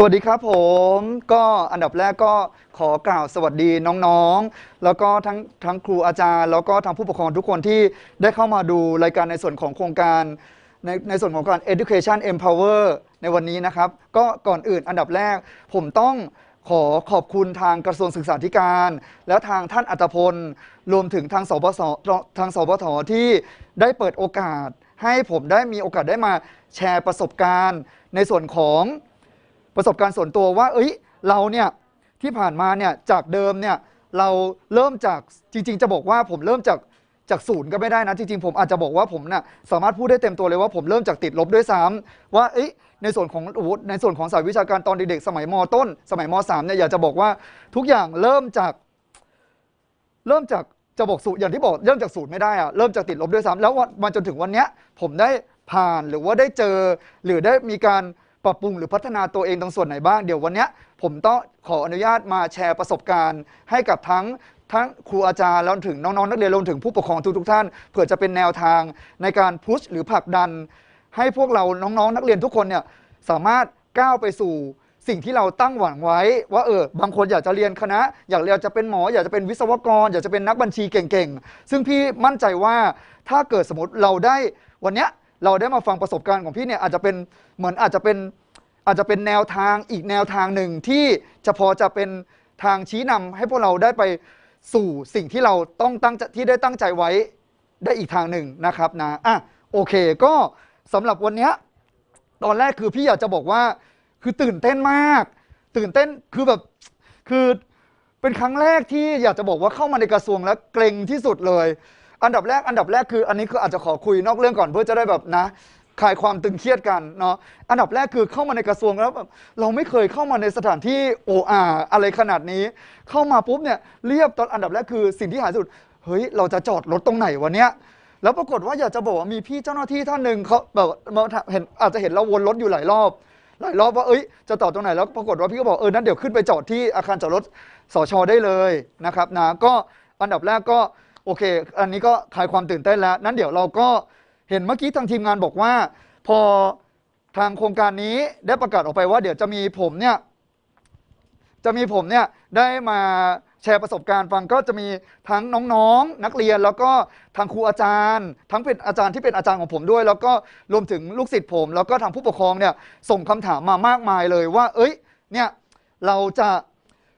สวัสดีครับผมก็อันดับแรกก็ขอกล่าวสวัสดีน้องๆ แล้วก็ทั้งทั้งครูอาจารย์ แล้วก็ทั้งผู้ปกครองทุกคนที่ได้เข้ามาดูรายการในส่วนของโครงการในในส่วนของการ education empower ในวันนี้นะครับ ก็ก่อนอื่นอันดับแรกผมต้องขอขอบคุณทางกระทรวงศึกษาธิการ และทางท่านอัตพล รวมถึงทางสบสทางสบทที่ได้เปิดโอกาส ให้ผมได้มีโอกาสได้มาแชร์ประสบการณ์ในส่วนของประสบการณ์ส่วนตัวว่า เอ้ยเราเนี่ยที่ผ่านมาเนี่ยจากเดิมเนี่ยเราเริ่มจากจริง ๆจะบอกว่าผมเริ่มจากจากศูนย์ก็ไม่ได้นะจริงๆผมอาจจะบอกว่าผมนี่ยสามารถพูดได้เต็มตัวเลยว่าผมเริ่มจากติดลบด้วยซ้ำว่าเอ้ยในส่วนของในส่วนของสายวิชาการตอนเด็กๆสมัยมต้น สมัยมสามเนี่ยอยากจะบอกว่าทุกอย่างเริ่มจากเริ่มจากจะบอกสูตรอย่างที่บอกเริ่มจากศูนย์ไม่ได้อะเริ่มจากติดลบด้วยซ้ำแล้วมาจนถึงวันเนี้ยผมได้ผ่านหรือว่าได้เจอหรือได้มีการปรับปรุงหรือพัฒนาตัวเองตรงส่วนไหนบ้าง เดี๋ยววันนี้ผมต้องขออนุญาตมาแชร์ประสบการณ์ ให้กับทั้งทั้งครูอาจารย์แล้วถึงน้องๆ นักเรียนรวมถึงผู้ปกครองทุกทุกท่านเผื่อจะเป็นแนวทางในการพุชหรือผลักดัน ให้พวกเราน้องๆนักเรียนทุกคนเนี่ยสามารถก้าวไปสู่สิ่งที่เราตั้งหวังไว้ว่าเออบางคนอยากจะเรียนคณะ อยากเรียนจะเป็นหมออยากจะเป็นวิศวกรอยากจะเป็นนักบัญชีเก่งๆซึ่งพี่มั่นใจว่าถ้าเกิดสมมติเราได้วันเนี้ยเราได้มาฟังประสบการณ์ของพี่เนี่ยอาจจะเป็นเหมือนอาจจะเป็นอาจจะเป็นแนวทางอีกแนวทางหนึ่งที่จะพอจะเป็นทางชี้นำ ให้พวกเราได้ไปสู่สิ่งที่เราต้องตั้งที่ได้ตั้งใจไว้ได้อีกทางหนึ่งนะครับนะอ่ะโอเค ก็สำหรับวันนี้ ตอนแรกคือพี่อยากจะบอกว่าคือตื่นเต้นมาก ตื่นเต้นคือแบบคือเป็นครั้งแรกที่อยากจะบอกว่าเข้ามาในกระทรวงแล้วเกรงที่สุดเลยอันดับแรก อันดับแรกคือ อันนี้คืออาจจะขอคุยนอกเรื่องก่อนเพื่อจะได้แบบนะ คลายความตึงเครียดกันเนาะ อันดับแรกคือเข้ามาในกระทรวงแล้วแบบ เราไม่เคยเข้ามาในสถานที่โออาอะไรขนาดนี้ เข้ามาปุ๊บเนี่ย เรียบตอนอันดับแรกคือสิ่งที่หายสุด เฮ้ย เราจะจอดรถตรงไหนวันเนี้ย แล้วปรากฏว่าอยากจะบอกว่ามีพี่เจ้าหน้าที่ท่านหนึ่งเขาแบบมาเห็นอาจจะเห็นเราวนรถอยู่หลายรอบ หลายรอบว่าเอ้ย จะต่อตรงไหน แล้วปรากฏว่าพี่ก็บอกเออนั้นเดี๋ยวขึ้นไปจอดที่อาคารจอดรถสชได้เลยนะครับนะก็อันดับแรกก็โอเค อันนี้ก็คลายความตื่นเต้นแล้ว นั้นเดี๋ยวเราก็เห็นเมื่อกี้ทางทีมงานบอกว่า พอทางโครงการนี้ได้ประกาศออกไปว่าเดี๋ยวจะมีผมเนี่ยจะมีผมเนี่ยได้มาแชร์ประสบการณ์ฟังก็จะมีทั้งน้องๆนนักเรียนแล้วก็ทางครูอาจารย์ ทั้งเป็นอาจารย์ที่เป็นอาจารย์ของผมด้วย แล้วก็รวมถึงลูกศิษย์ผมแล้วก็ทางผู้ปกครองเนี่ยส่งคำถามมามากมายเลยว่า เอ้ยเนี่ยเราจะ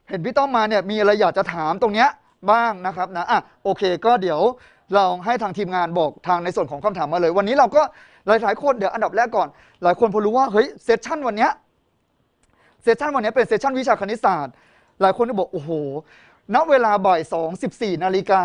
เห็นพี่ต้อมมาเนี่ยมีอะไรอยากจะถามตรงเนี้ยบ้างนะครับนะอ่ะโอเคก็เดี๋ยวเราให้ทางทีมงานบอกทางในส่วนของคำถามมาเลย วันนี้เราก็หลายหลายคนเดี๋ยวอันดับแรกก่อน หลายคนพอรู้ว่าเฮ้ยเซสชันวันนี้เซสชันวันนี้เป็นเซสชันวิชาคณิตศาสตร์หลายคนก็บอกโอ้โหณเวลาบ่ายสองสิบสี่นาฬิกา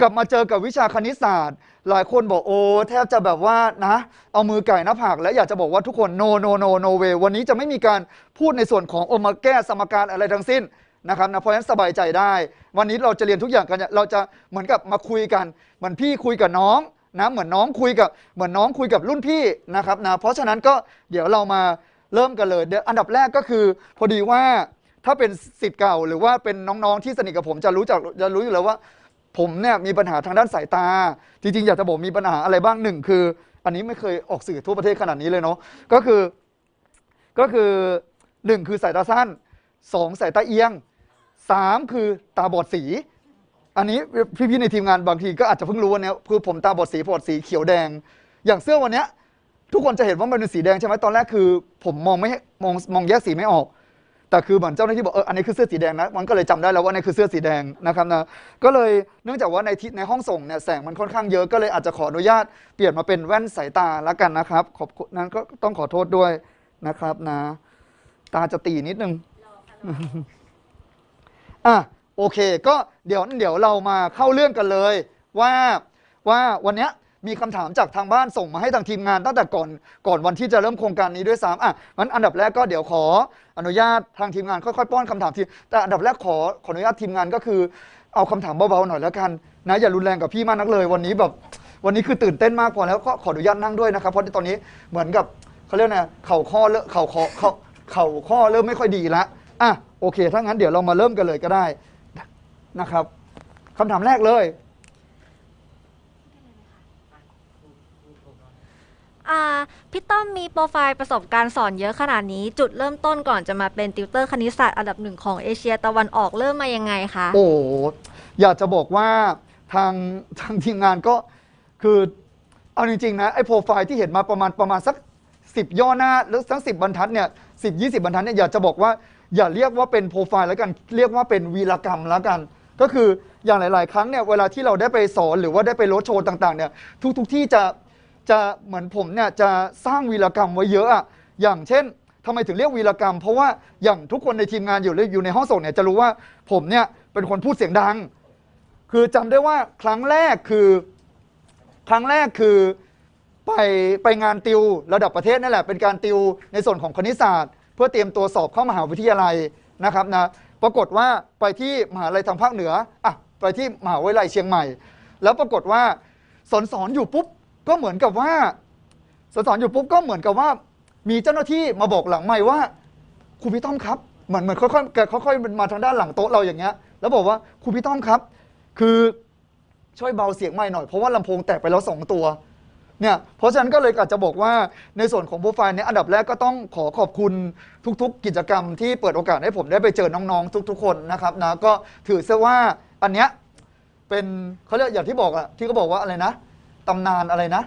กลับมาเจอกับวิชาคณิตศาสตร์ หลายคนบอกโอ้แทบจะแบบว่านะเอามือไก่หน้าผากและอยากจะบอกว่าทุกคนโนโนโนโนเววันนี้จะไม่มีการพูดในส่วนของโอมาแก้สมการอะไรทั้งสิ้นนะครับนะเพราะฉะนั้นสบายใจได้ วันนี้เราจะเรียนทุกอย่างกัน เราจะเหมือนกับมาคุยกันเหมือนพี่คุยกับน้องนะเหมือนน้องคุยกับเหมือนน้องคุยกับรุ่นพี่นะครับนะเพราะฉะนั้นก็เดี๋ยวเรามาเริ่มกันเลยเดี๋ยวอันดับแรกก็คือพอดีว่าถ้าเป็นสิทธิ์เก่าหรือว่าเป็นน้องๆที่สนิทกับผมจะรู้จักจะรู้อยู่แล้วว่า ผมเนี่ยมีปัญหาทางด้านสายตาจริงๆอยากจะบอกมีปัญหาอะไรบ้างหนึ่งคือ อันนี้ไม่เคยออกสื่อทั่วประเทศขนาดนี้เลยเนาะก็คือ ก็คือหนึ่งคือสายตาสั้นสองสายตาเอียงสามคือตาบอดสี อันนี้พี่ๆในทีมงานบางทีก็อาจจะเพิ่งรู้วันนี้คือผมตาบอดสีบอดสีเขียวแดง อย่างเสื้อวันนี้ทุกคนจะเห็นว่ามันเป็นสีแดงใช่ไหมตอนแรกคือผมมองไม่มองมองแยกสีไม่ออก แต่คือเหมือนเจ้าหน้าที่บอกเอออันนี้คือเสื้อสีแดงนะมันก็เลยจำได้แล้วว่านี่คือเสื้อสีแดงนะครับนะก็เลยเนื่องจากว่าในที่ในห้องส่งเนี่ยแสงมันค่อนข้างเยอะก็เลยอาจจะขออนุญาตเปลี่ยนมาเป็นแว่นสายตาละกันนะครับ ขอบคุณนั้นก็ต้องขอโทษด้วยนะครับนะ ตาจะตีนิดนึง่ะโอเค ก็เดี๋ยวเดี๋ยวเรามาเข้าเรื่องกันเลยว่าว่าวันนี้มีคำถามจากทางบ้านส่งมาให้ทางทีมงานตั้งแต่ก่อนก่อนวันที่จะเริ่มโครงการนี้ด้วยซ้ำอ่ะมันอันดับแรกก็เดี๋ยวขออนุญาตทางทีมงานค่อยๆป้อนคำถามทีแต่อันดับแรกขอขออนุญาตทีมงานก็คือเอาคำถามเบาๆหน่อยแล้วกันนะ อย่ารุนแรงกับพี่มากนักเลยวันนี้แบบวันนี้คือตื่นเต้นมากพอแล้วก็ขออนุญาตนั่งด้วยนะครับ เพราะตอนนี้เหมือนกับเขาเรียกไงเข่าข้อเข่าข้อเข่าข้อเริ่มไม่ค่อยดีละอ่ะโอเค ถ้างั้นเดี๋ยวเรามาเริ่มกันเลยก็ได้นะครับคำถามแรกเลย อ่า พี่ต้อมมีโปรไฟล์ประสบการณ์สอนเยอะขนาดนี้ จุดเริ่มต้นก่อนจะมาเป็นติวเตอร์คณิตศาสตร์อันดับหนึ่งของเอเชียตะวันออกเริ่มมายังไงคะ โอ้ อยากจะบอกว่าทางทางทีมงานก็คือ เอาจริงๆนะไอ้โปรไฟล์ที่เห็นมาประมาณประมาณสัก 10 ย่อหน้า หรือสักสิบบรรทัดเนี่ยสิบยี่สิบบรรทัดเนี่ยอยากจะบอกว่าอย่าเรียกว่าเป็นโปรไฟล์แล้วกัน เรียกว่าเป็นวีรกรรมแล้วกัน ก็คืออย่างหลาย ๆ ครั้งเนี่ยเวลาที่เราได้ไปสอนหรือว่าได้ไปรถโชว์ต่างๆเนี่ยทุกๆทที่จะจะเหมือนผมเนี่ยจะสร้างวีรกรรมไว้เยอะอะอย่างเช่นทำไมถึงเรียกวีรกรรม เพราะว่าอย่างทุกคนในทีมงานอยู่อยู่ในห้องส่งเนี่ยจะรู้ว่าผมเนี่ยเป็นคนพูดเสียงดัง คือจำได้ว่าครั้งแรกคือครั้งแรกคือไปไปงานติวระดับประเทศนั่นแหละเป็นการติวในส่วนของคณิตศาสตร์เพื่อเตรียมตัวสอบเข้ามหาวิทยาลัยนะครับนะปรากฏว่าไปที่มหาลัยทางภาคเหนืออ่ะไปที่มหาวิทยาลัยเชียงใหม่ แล้วปรากฏว่าสอนสอนอยู่ปุ๊บก็เหมือนกับว่าสอนสอนอยู่ปุ๊บ ก็เหมือนกับว่า มีเจ้าหน้าที่มาบอกหลังไม่ว่าครูพี่ต้อมครับเหมือนเหมือนค่อยๆแกค่อยๆมาทางด้านหลังโต๊ะเราอย่างเงี้ย แล้วบอกว่าครูพี่ต้อมครับ คือช่วยเบาเสียงไม่หน่อย เพราะว่าลำโพงแตกไปแล้วสองตัวเนี่ยเพราะฉะนั้นก็เลยอาจจะบอกว่า ในส่วนของโปรไฟล์เนี้ยอันดับแรกก็ต้องขอขอบคุณทุกๆกิจกรรมที่เปิดโอกาสให้ผมได้ไปเจอน้องๆทุกๆคนนะครับนะก็ถือซะว่าอันเนี้ยเป็นเขาเรียกอย่างที่บอกอะที่เขาบอกว่าอะไรนะตำนานอะไรนะ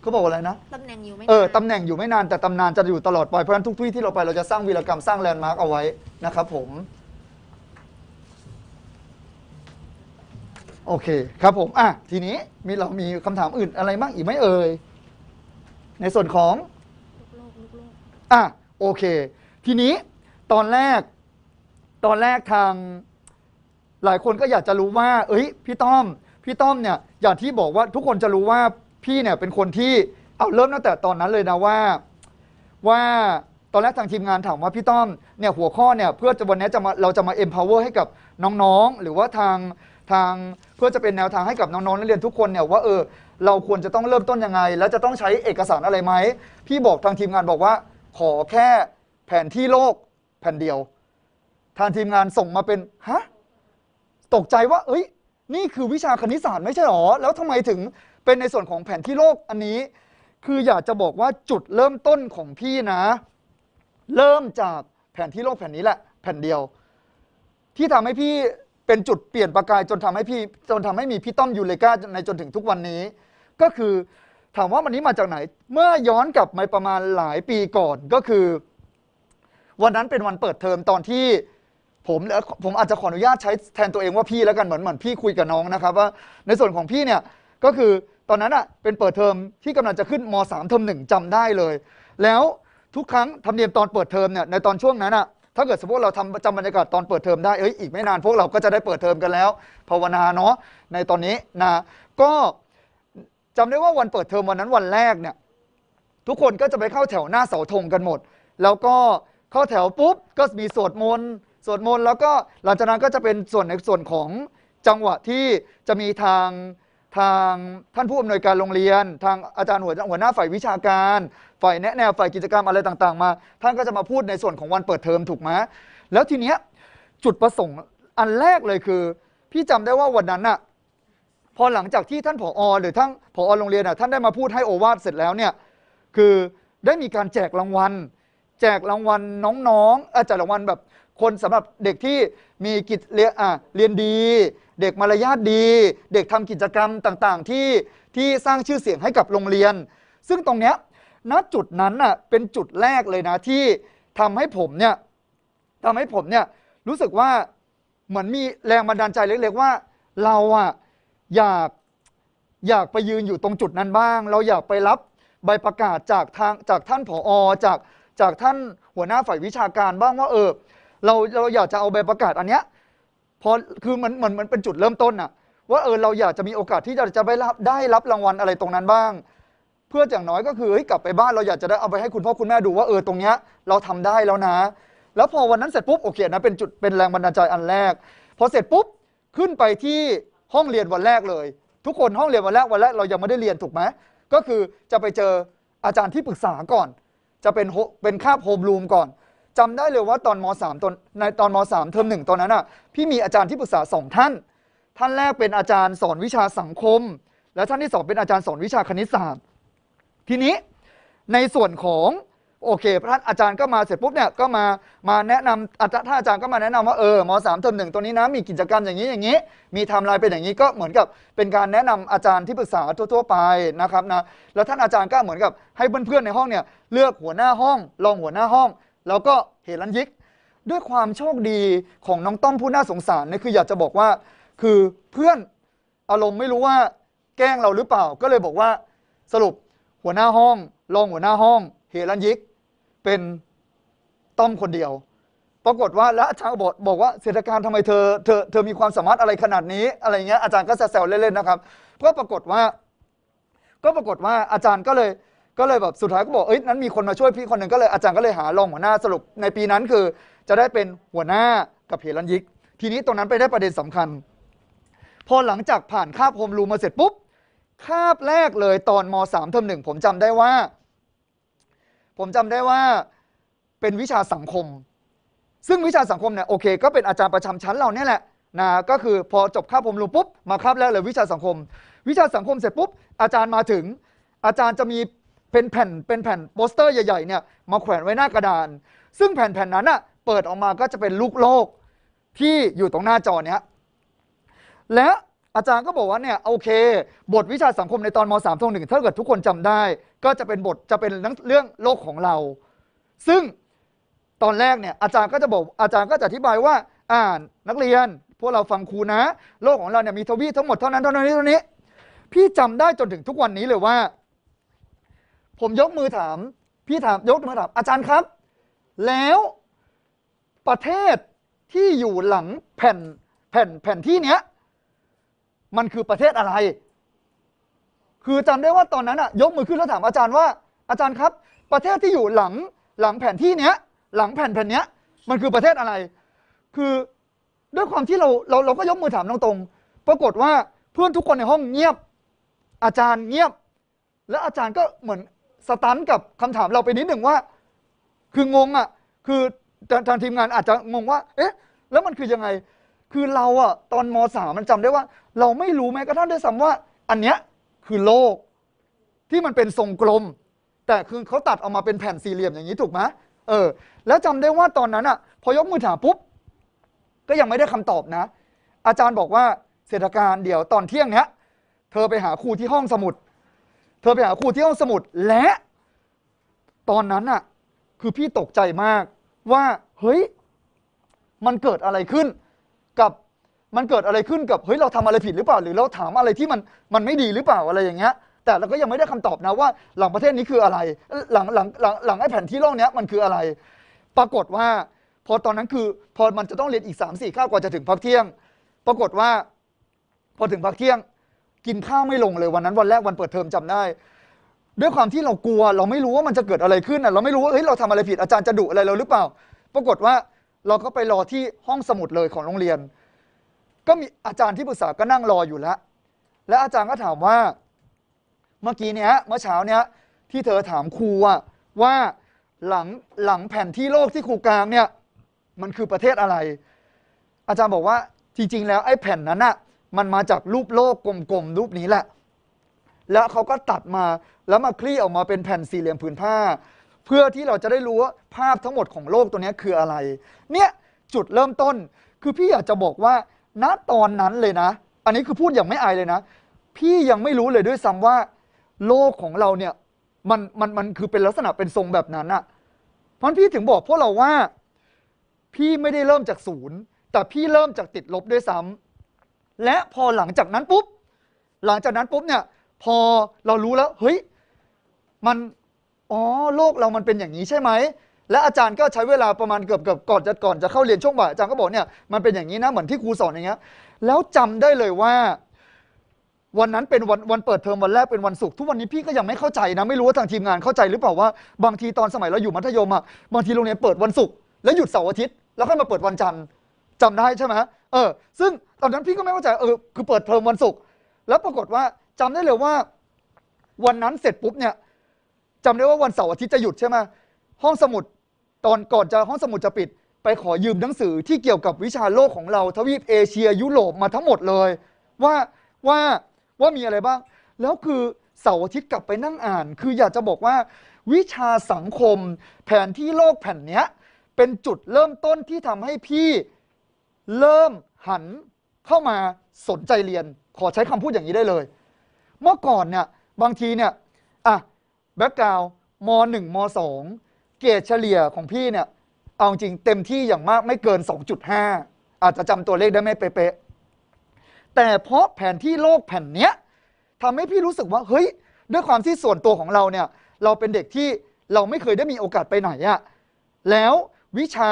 เขาบอกว่าอะไรนะตำแหน่งอยู่ไม่เออตำแหน่งอยู่ไม่นานแต่ตำนานจะอยู่ตลอดไปเพราะฉะนั้นทุกที่ที่เราไป เราจะสร้างวีรกรรมสร้างแลนด์มาร์กเอาไว้นะครับผมโอเคครับผมอ่ะทีนี้มีเรามีคำถามอื่นอะไรบ้างอีกไหมเอ่ยในส่วนของลูกโลกลูกโลกอ่ะโอเค ทีนี้ตอนแรกตอนแรกทางหลายคนก็อยากจะรู้ว่า เอ้ย พี่ต้อม พี่ต้อมเนี่ยอย่างที่บอกว่าทุกคนจะรู้ว่าพี่เนี่ยเป็นคนที่เอาเริ่มตั้งแต่ตอนนั้นเลยนะว่า ว่าตอนแรกทางทีมงานถามว่าพี่ต้อมเนี่ยหัวข้อเนี่ยเพื่อจะวันนี้จะมาเราจะมา empower ให้กับน้องๆหรือว่าทางทางเพื่อจะเป็นแนวทางให้กับน้องๆนักเรียนทุกคนเนี่ย ว่าเออเราควรจะต้องเริ่มต้นยังไง แล้วจะต้องใช้เอกสารอะไรไหมพี่บอกทางทีมงานบอกว่า ขอแค่แผนที่โลกแผ่นเดียว ทางทีมงานส่งมาเป็นฮะตกใจว่าเอ้ยนี่คือวิชาคณิตศาสตร์ไม่ใช่หรอแล้วทำไมถึงเป็นในส่วนของแผนที่โลกอันนี้ คืออยากจะบอกว่าจุดเริ่มต้นของพี่นะ เริ่มจากแผนที่โลกแผ่นนี้แหละ แผ่นเดียว ที่ทำให้พี่เป็นจุดเปลี่ยนประกายจนทำให้พี่จนทำให้มีพี่ต้อมยูเลกาในจนถึงทุกวันนี้ ก็คือถามว่ามันนี้มาจากไหนเมื่อย้อนกลับมาประมาณหลายปีก่อนก็คือ วันนั้นเป็นวันเปิดเทอมตอนที่ผมและผมอาจจะขออนุญาตใช้แทนตัวเองว่าพี่แล้วกันเหมือนเหมือนพี่คุยกับน้องนะครับว่าในส่วนของพี่เนี่ยก็คือตอนนั้นอ่ะเป็นเปิดเทอมที่กำลังจะขึ้นม .3 เทอมหนึ่งจำได้เลย แล้วทุกครั้งทำเนียมตอนเปิดเทอมเนี่ยในตอนช่วงนั้นอ่ะถ้าเกิดสมมติเราทำประจำบรรยากาศตอนเปิดเทอมได้ เอ้ย อีกไม่นานพวกเราก็จะได้เปิดเทอมกันแล้ว ภาวนาเนาะในตอนนี้นะ ก็จำได้ว่าวันเปิดเทอมวันนั้นวันแรกเนี่ยทุกคนก็จะไปเข้าแถวหน้าเสาธงกันหมด แล้วก็เข้าแถวปุ๊บ ก็มีสวดมนต์สวดมนต์แล้วก็หลังจากนั้นก็จะเป็นส่วนในส่วนของจังหวะที่จะมีทางทางท่านผู้อำนวยการโรงเรียน ทางอาจารย์หัวหน้าฝ่ายวิชาการฝ่ายแนะแนวฝ่ายกิจกรรมอะไรต่าง ๆ มา ท่านก็จะมาพูดในส่วนของวันเปิดเทอมถูกไหม แล้วที เนี้ย จุดประสงค์อันแรกเลยคือ พี่จำได้ว่าวันนั้นอะพอหลังจากที่ท่านผอหรือทั้งผอโรงเรียนอะท่านได้มาพูดให้โอวาทเสร็จแล้วเนี่ยคือได้มีการแจกรางวัล แจกรางวัลน้องๆอแจกรางวัลแบบคนสำหรับเด็กที่มีกิจเรียนเรียนดี เด็กมารยาทดี เด็กทำกิจกรรมต่างๆที่ที่สร้างชื่อเสียงให้กับโรงเรียน ซึ่งตรงเนี้ยณจุดนั้นน่ะเป็นจุดแรกเลยนะที่ทำให้ผมเนี่ยทำให้ผมเนี่ยรู้สึกว่าเหมือนมีแรงบันดาลใจเล็กๆว่า เราอะอยากอยากไปยืนอยู่ตรงจุดนั้นบ้าง เราอยากไปรับใบประกาศจากทางจากท่านผอจากจากท่านหัวหน้าฝ่ายวิชาการบ้างว่าเออ เราเราอยากจะเอาใบประกาศอันเนี้ยพอคือมันมันมันเป็นจุดเริ่มต้นอะว่าเออเราอยากจะมีโอกาสที่จะจะไปรับได้รับรางวัลอะไรตรงนั้นบ้างเพื่ออย่างน้อยก็คือเฮ้ยกลับไปบ้านเราอยากจะได้เอาไปให้คุณพ่อคุณแม่ดูว่าเออตรงเนี้ยเราทำได้แล้วนะแล้วพอวันนั้นเสร็จปุ๊บโอเคนะเป็นจุดเป็นแรงบันดาลใจอันแรกพอเสร็จปุ๊บขึ้นไปที่ห้องเรียนวันแรกเลย ทุกคนห้องเรียนวันแรกวันแรกเรายังไม่ได้เรียนถูกไหมก็คือจะไปเจออาจารย์ที่ปรึกษาก่อน จะเป็นโฮเป็นคาบโฮมรูมก่อนจำได้เลยว่าตอนม .3 ตอนในตอนม .3 เทอมหนึ่งตอนนั้นอ่ะพี่มีอาจารย์ที่ปรึกษาสองท่าน ท่านแรกเป็นอาจารย์สอนวิชาสังคม และท่านที่สองเป็นอาจารย์สอนวิชาคณิตศาสตร์ทีนี้ในส่วนของโอเคพระอาจารย์ก็มาเสร็จปุ๊บเนี่ยก็มามาแนะนำอาจารย์ท่านอาจารย์ก็มาแนะนำว่าเออมสามเทอมหนึ่งตัวนี้นะมีกิจกรรมอย่างนี้อย่างนี้ มีทำลายเป็นอย่างนี้ก็เหมือนกับเป็นการแนะนำอาจารย์ที่ปรึกษาทั่วๆไปนะครับนะแล้วท่านอาจารย์ก็เหมือนกับให้เพื่อนๆในห้องเนี่ยเลือกหัวหน้าห้องรองหัวหน้าห้อง แล้วก็เหรันยิกด้วยความโชคดีของน้องต้อมผู้น่าสงสารเนี่ยคืออยากจะบอกว่าคือเพื่อนอารมณ์ไม่รู้ว่าแกล้งเราหรือเปล่า ก็เลยบอกว่าสรุปหัวหน้าห้องรองหัวหน้าห้องเฮรันยิก เป็นต้อมคนเดียว ปรากฏว่าแล้วอาจารย์บทบอกว่าเศรษฐการทำไมเธอเธอเธอมีความสามารถอะไรขนาดนี้อะไรเงี้ยอาจารย์ก็แซวเล่นๆนะครับก็ปรากฏว่า ก็ปรากฏว่าอาจารย์ก็เลยก็เลยแบบสุดท้ายก็บอกเอ้ยนั้นมีคนมาช่วยพี่คนหนึ่งก็เลยอาจารย์ก็เลยหารองหัวหน้าสรุปในปีนั้นคือจะได้เป็นหัวหน้ากับเฮรันยิก ทีนี้ตรงนั้นไปได้ประเด็นสำคัญพอหลังจากผ่านคาบโฮมรูมาเสร็จปุ๊บคาบแรกเลยตอนม3เทอมหนึ่งผมจำได้ว่า ผมจำได้ว่าเป็นวิชาสังคม ซึ่งวิชาสังคมเนี่ยโอเคก็เป็นอาจารย์ประจำชั้นเราเนี่ยแหละนะก็คือพอจบคาบผมลูงปุ๊บมาคาบแรกเลยวิชาสังคม วิชาสังคมเสร็จปุ๊บ อาจารย์มาถึง อาจารย์จะมีเป็นแผ่นเป็นแผ่นโปสเตอร์ใหญ่ๆเนี่ยมาแขวนไว้หน้ากระดาน ซึ่งแผ่นแผ่นนั้นอะเปิดออกมาก็จะเป็นลูกโลกที่อยู่ตรงหน้าจอเนี้ยและอาจารย์ก็บอกว่าเนี่ยโอเค บทวิชาสังคมในตอนม3ทงหนึ่งถ้าเกิดทุกคนจำได้ ก็จะเป็นบทจะเป็นเรื่องโลกของเรา ซึ่งตอนแรกเนี่ยอาจารย์ก็จะบอกอาจารย์ก็จะอธิบายว่าอ่านักเรียน พวกเราฟังครูนะ โลกของเราเนี่ยมีทวีทั้งหมดเท่านั้นเท่านี้เท่านี้พี่จำได้จนถึงทุกวันนี้เลยว่า ผมยกมือถามพี่ถามยกมือถามอาจารย์ครับ แล้วประเทศที่อยู่หลังแผ่นแผ่นแผ่นที่เนี้ยมันคือประเทศอะไร คือจำได้ว่าตอนนั้นอะยกมือขึ้นแล้วถามอาจารย์ว่าอาจารย์ครับ ประเทศที่อยู่หลังหลังแผนที่เนี้ยหลังแผ่นแผ่นเนี้ยมันคือประเทศอะไร คือด้วยความที่เราเราเราก็ยกมือถามตรงๆ ปรากฏว่าเพื่อนทุกคนในห้องเงียบ อาจารย์เงียบ แล้วอาจารย์ก็เหมือนสตันกับคำถามเราไปนิดหนึ่งว่า คืองงอะ่ะคือทางทีมงานอาจจะงงว่า เอ๊ะ แล้วมันคือยังไงคือเราอะตอนมสามมันจำได้ว่า เราไม่รู้แม้กระทั่งด้วยซ้ำว่าอันเนี้ย คือโลก ที่มันเป็นทรงกลม แต่คือเขาตัดออกมาเป็นแผ่นสี่เหลี่ยมอย่างนี้ถูกไหมเออ แล้วจำได้ว่าตอนนั้นอะพอยกมือถามปุ๊บก็ยังไม่ได้คำตอบนะ อาจารย์บอกว่าเศรษฐการเดี๋ยวตอนเที่ยงเนี้ยเธอไปหาครูที่ห้องสมุด เธอไปหาครูที่ห้องสมุด และ ตอนนั้นอะคือพี่ตกใจมากว่าเฮ้ยมันเกิดอะไรขึ้นกับมันเกิดอะไรขึ้นกับเฮ้ยเราทำอะไรผิดหรือเปล่าหรือเราถามอะไรที่มันมันไม่ดีหรือเปล่าอะไรอย่างเงี้ยแต่เราก็ยังไม่ได้คำตอบนะว่า หลังประเทศนี้คืออะไร หลังหลังหลังหลังไอ้แผ่นที่โลกเนี้ยมันคืออะไร ปรากฏว่าพอตอนนั้นคือพอมันจะต้องเรียนอีก3ามสี่ข้าวกว่าจะถึงพักเที่ยง ปรากฏว่า พอถึงพักเที่ยง กินข้าวไม่ลงเลยวันนั้นวันแรกวันเปิดเทอมจำได้ ด้วยความที่เรากลัวเราไม่รู้ว่ามันจะเกิดอะไรขึ้นอ่ะเราไม่รู้ว่าเฮ้ยเราทำอะไรผิดอาจารย์จะดุอะไรเราหรือเปล่า ปรากฏว่าเราก็ไปรอที่ห้องสมุดเลยของโรงเรียน ก็มีอาจารย์ที่ปรึกษาก็นั่งรออยู่แล้ว และอาจารย์ก็ถามว่าเมื่อกี้เนี้ยเมื่อเช้าเนี้ยที่เธอถามครูว่าว่าหลังหลังแผ่นที่โลกที่ครูกลางเนี่ยมันคือประเทศอะไร อาจารย์บอกว่าจริงๆแล้วไอ้แผ่นนั้นอะมันมาจากรูปโลกกลมๆรูปนี้แหละ แล้วเขาก็ตัดมาแล้วมาคลี่ออกมาเป็นแผ่นสี่เหลี่ยมผืนผ้าเพื่อที่เราจะได้รู้ว่าภาพทั้งหมดของโลกตัวนี้คืออะไร เนี่ยจุดเริ่มต้นคือพี่อยากจะบอกว่าณตอนนั้นเลยนะ อันนี้คือพูดอย่างไม่อายเลยนะ พี่ยังไม่รู้เลยด้วยซ้ำว่า โลกของเราเนี่ยมันมันมันคือเป็นลักษณะเป็นทรงแบบนั้นอะเพราะพี่ถึงบอกพวกเราว่า พี่ไม่ได้เริ่มจากศูนย์ แต่พี่เริ่มจากติดลบด้วยซ้ำ และพอหลังจากนั้นปุ๊บหลังจากนั้นปุ๊บเนี่ย พอเรารู้แล้ว เฮ้ยมันอ๋อโลกเรามันเป็นอย่างนี้ใช่ไหม และอาจารย์ก็ใช้เวลาประมาณเกือบเกือบก่อนจะก่อนจะเข้าเรียนช่วงบ่ายอาจารย์ก็บอกเนี่ยมันเป็นอย่างนี้นะเหมือนที่ครูสอนอย่างเงี้ยแล้วจำได้เลยว่า วันนั้นเป็นวันวันเปิดเทอมวันแรกเป็นวันศุกร์ทุกวันนี้พี่ก็ยังไม่เข้าใจนะไม่รู้ว่าทางทีมงานเข้าใจหรือเปล่าว่าบางทีตอนสมัยเราอยู่มัธยมอะบางทีโรงเรียนเปิดวันศุกร์แล้วหยุดเสาร์อาทิตย์ แล้วค่อยมาเปิดวันจันทร์จำได้ใช่ไหมเออซึ่งตอนนั้นพี่ก็ไม่เข้าใจเออคือเปิดเทอมวันศุกร์แล้วปรากฏว่าจำได้เลยว่า วันนั้นเสร็จปุ๊บเนี่ยจำได้ว่าวันเสาร์อาทิตย์จะหยุดใช่ไหมห้องสมุดตอนก่อนจะห้องสมุดจะปิด ไปขอยืมหนังสือที่เกี่ยวกับวิชาโลกของเราทวีปเอเชียยุโรปมาทั้งหมดเลย ว่าว่าว่ามีอะไรบ้าง แล้วคือเสาร์อาทิตย์กลับไปนั่งอ่าน คืออยากจะบอกว่า วิชาสังคมแผนที่โลกแผ่นนี้เป็นจุดเริ่มต้นที่ทำให้พี่เริ่มหันเข้ามาสนใจเรียนขอใช้คำพูดอย่างนี้ได้เลย เมื่อก่อนเนี่ยบางทีเนี่ยอ่ะแบ็กกราว์มหนึ่งมสองเกรดเฉลี่ยของพี่เนี่ย เอาจริงเต็มที่อย่างมากไม่เกิน 2.5 อาจจะจำตัวเลขได้ไม่เป๊ะ แต่เพราะแผนที่โลกแผ่นเนี้ยทำให้พี่รู้สึกว่า เฮ้ย ด้วยความที่ส่วนตัวของเราเนี่ย เราเป็นเด็กที่เราไม่เคยได้มีโอกาสไปไหนอะแล้ววิชา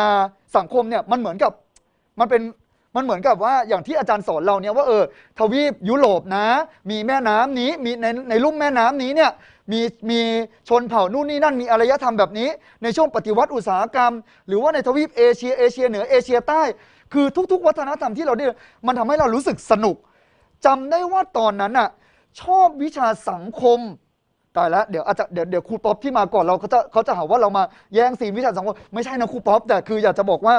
สังคมเนี่ยมันเหมือนกับมันเป็นมันเหมือนกับว่าอย่างที่อาจารย์สอนเราเนี่ยว่าเออทวีปยุโรปนะ มีแม่น้ำนี้มีในในลุ่มแม่น้ำนี้เนี่ยมีมีชนเผ่านู่นนี่นั่น มีอารยธรรมแบบนี้ในช่วงปฏิวัติอุตสาหกรรม หรือว่าในทวีปเอเชียเอเชียเหนือเอเชียใต้ คือทุกๆ วัฒนธรรมที่เราได้ มันทำให้เรารู้สึกสนุก จำได้ว่าตอนนั้นอ่ะชอบวิชาสังคมตายแล้วเดี๋ยวอาจจะเดี๋ยวเดี๋ยวครูป๊อปที่มาก่อนเราเขาจะเขาจะหาว่าเรามาแย่งซีนวิชาสังคมไม่ใช่นะครูป๊อปแต่คืออยากจะบอกว่า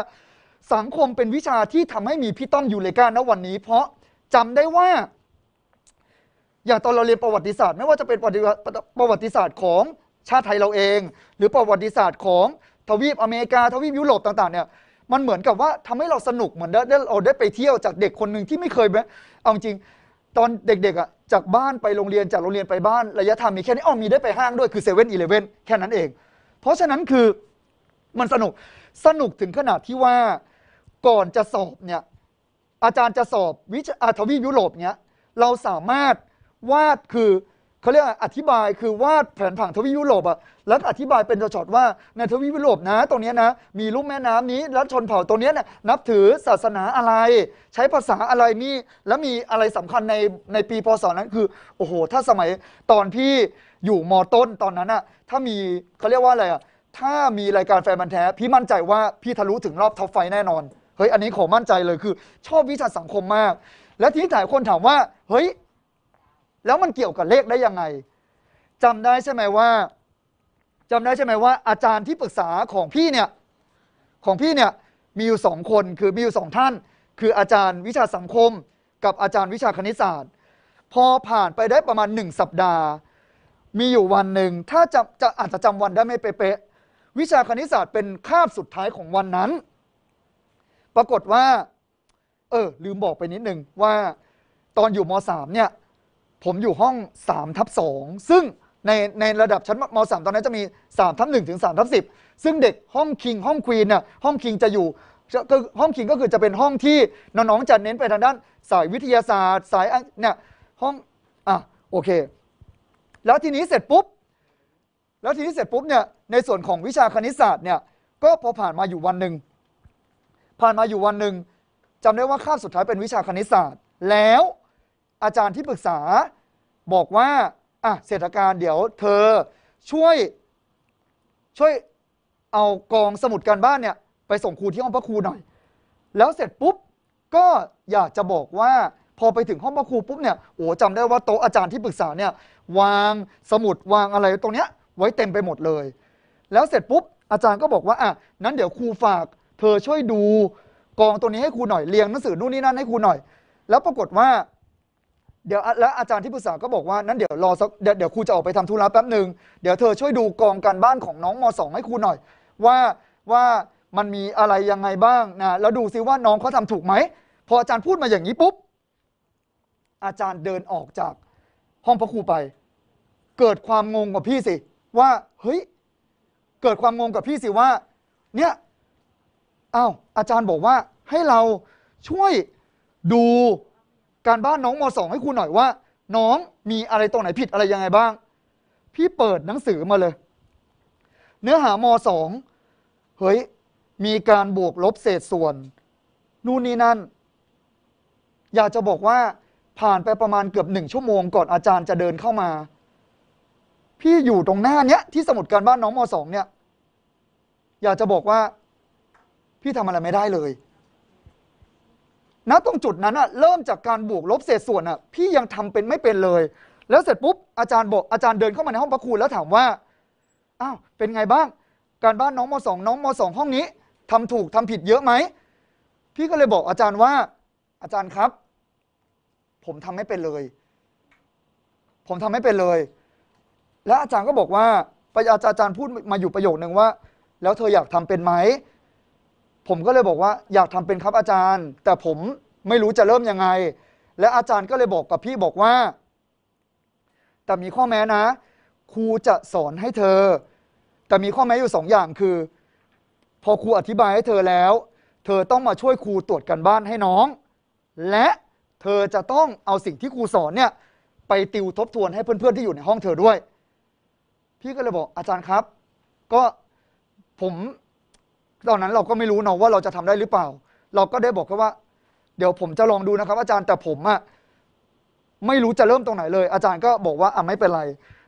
สังคมเป็นวิชาที่ทำให้มีพี่ต้อมยูเลกาณวันนี้ เพราะจำได้ว่าอย่างตอนเราเรียนประวัติศาสตร์ไม่ว่าจะเป็นประวัติศาสตร์ของชาติไทยเราเอง หรือประวัติศาสตร์ของทวีปอเมริกาทวีปยุโรปต่างๆเนี่ยมันเหมือนกับว่าทำให้เราสนุกเหมือนได้เราได้ไปเที่ยวจากเด็กคนหนึ่งที่ไม่เคยเอาจริงตอนเด็กๆอ่ะจากบ้านไปโรงเรียนจากโรงเรียนไปบ้านระยะทางมีแค่นี้อ๋อมีได้ไปห้างด้วยคือเซเว่นอีเลฟเว่นแค่นั้นเอง เพราะฉะนั้นคือมันสนุกสนุกถึงขนาดที่ว่าก่อนจะสอบเนี่ยอาจารย์จะสอบวิชาทวีปยุโรปเนี่ยเราสามารถวาดคือเขาเรียกอธิบายคือวาดแผนผังทวีปยุโรปอะแล้วอธิบายเป็นช็อตว่า ในทวีปยุโรปนะ ตรงนี้นะมีลุ่มแม่น้ำนี้แล้วชนเผ่าตรงนี้นะนับถือศาสนาอะไรใช้ภาษาอะไรมีแล้วมีอะไรสำคัญในในปีพศนั้นคือโอ้โห ถ้าสมัยตอนพี่อยู่มต้นตอนนั้นอะถ้ามีเขาเรียกว่าอะไรอะถ้ามีรายการแฟนบันแท้พี่มั่นใจว่าพี่ทะลุถึงรอบท็อปไฟแน่นอนเฮ้ย อันนี้ขอมั่นใจเลย คือ ชอบวิชาสังคมมาก และที่ถ่ายคนถามว่าเฮ้ยแล้วมันเกี่ยวกับเลขได้ยังไง จำได้ใช่ไหมว่าจำได้ใช่ไหมว่า อาจารย์ที่ปรึกษาของพี่เนี่ยของพี่เนี่ยมีอยู่สองคนคือมีอยู่สองท่าน คืออาจารย์วิชาสังคม กับอาจารย์วิชาคณิตศาสตร์ พอผ่านไปได้ประมาณหนึ่งสัปดาห์ มีอยู่วันหนึ่งถ้าจะจะอาจจะจำวันได้ไม่เป๊ะวิชาคณิตศาสตร์เป็นคาบสุดท้ายของวันนั้น ปรากฏว่า เออ ลืมบอกไปนิดนึงว่า ตอนอยู่ม .3 เนี่ย ผมอยู่ห้อง3ทับ2ซึ่งในในระดับชั้นม .3 ตอนนั้นจะมี 3 ทับ1ถึง3ทับ10 ซึ่งเด็กห้องคิงห้องควีนน่ะห้องคิงจะอยู่ก็ห้องคิงก็คือจะเป็นห้องที่ น้อง ๆ จะเน้นไปทางด้าน สายวิทยาศาสตร์ สายเนี่ยห้อง อ่ะ โอเค แล้วทีนี้เสร็จปุ๊บ แล้วทีนี้เสร็จปุ๊บเนี่ยในส่วนของวิชาคณิตศาสตร์เนี่ยก็พอผ่านมาอยู่วันหนึ่งผ่านมาอยู่วันหนึ่งจำได้ว่าคาบสุดท้ายเป็นวิชาคณิตศาสตร์ แล้วอาจารย์ที่ปรึกษาบอกว่าอ่ะเศรษฐการเดี๋ยวเธอช่วยช่วยเอากองสมุดการบ้านเนี่ยไปส่งครูที่ห้องพระครูหน่อย แล้วเสร็จปุ๊บก็อยากจะบอกว่า พอไปถึงห้องพระครูปุ๊บเนี่ยโอ้จาได้ว่าโต๊ะอาจารย์ที่ปรึกษาเนี่ยวางสมุดวางอะไรตรงเนี้ยไว้เต็มไปหมดเลยแล้วเสร็จปุ๊บ อาจารย์ก็บอกว่าอ่ะนั้นเดี๋ยวครูฝาก เธอช่วยดูกองตัวนี้ให้ครูหน่อยเรียงหนังสือนู่นนี่นั่นให้ครูหน่อย แล้วปรากฏว่าเดี๋ยวแล้วอาจารย์ที่ปรึกษาก็บอกว่านั้นเดี๋ยวรอสักเดี๋ยวครูจะออกไปทำธุระแป๊บหนึ่งเดี๋ยวเธอช่วยดูกองการบ้านของน้องม .2 ให้ครูหน่อย ว่าว่ามันมีอะไรยังไงบ้างนะแล้วดูซิว่าน้องเขาทาถูกไหมพออาจารย์พูดมาอย่างนี้ปุ๊บ อาจารย์เดินออกจากห้องพระครูไป เกิดความงงกับพี่สิว่า เฮ้ยเกิดความงงกับพี่สิว่า เนี่ยอา้าวอาจารย์บอกว่าให้เราช่วยดูการบ้านน้องมสองให้ครูหน่อยว่า น้องมีอะไรตรงไหนผิด อะไรยังไงบ้าง พี่เปิดหนังสือมาเลย เนื้อหามสองเฮ้ยมีการบวกลบเศษส่วน นู่นนี่นั่น อยากจะบอกว่าผ่านไปประมาณเกือบหนึ่งชั่วโมงก่อนอาจารย์จะเดินเข้ามาพี่อยู่ตรงหน้าเนี้ยที่สมุดการบ้านน้องมสองเนี่ยอยากจะบอกว่า พี่ทำอะไรไม่ได้เลยณตรงจุดนั้นอะเริ่มจากการบวกลบเศษส่วนอะพี่ยังทำเป็นไม่เป็นเลย แล้วเสร็จปุ๊บอาจารย์บอกอาจารย์เดินเข้ามาในห้องพระครูแล้วถามว่าอ้าวเป็นไงบ้าง การบ้านน้องมสองน้องมสองห้องนี้ ทำถูกทำผิดเยอะไหมพี่ก็เลยบอกอาจารย์ว่า อาจารย์ครับ ผมทำไม่เป็นเลย ผมทำไม่เป็นเลยและอาจารย์ก็บอกว่าปอาจารย์พูดมาอยู่ประโยคนึงว่า แล้วเธออยากทำเป็นไหม ผมก็เลยบอกว่าอยากทำเป็นครับอาจารย์ แต่ผมไม่รู้จะเริ่มยังไง และอาจารย์ก็เลยบอกกับพี่บอกว่า แต่มีข้อแม้นะครูจะสอนให้เธอ แต่มีข้อแม้อยู่สองอย่างคือ พอครูอธิบายให้เธอแล้ว เธอต้องมาช่วยครูตรวจกันบ้านให้น้อง และเธอจะต้องเอาสิ่งที่ครูสอนเนี่ยไปติวทบทวนให้เพื่อนๆที่อยู่ในห้องเธอด้วยพี่ก็เลยบอกอาจารย์ครับก็ผมตอนนั้นเราก็ไม่รู้เนาะว่าเราจะทำได้หรือเปล่า เราก็ได้บอกเขาว่า เดี๋ยวผมจะลองดูนะครับ อาจารย์แต่ผมอะไม่รู้จะเริ่มตรงไหนเลย อาจารย์ก็บอกว่าอ่ะไม่เป็นไร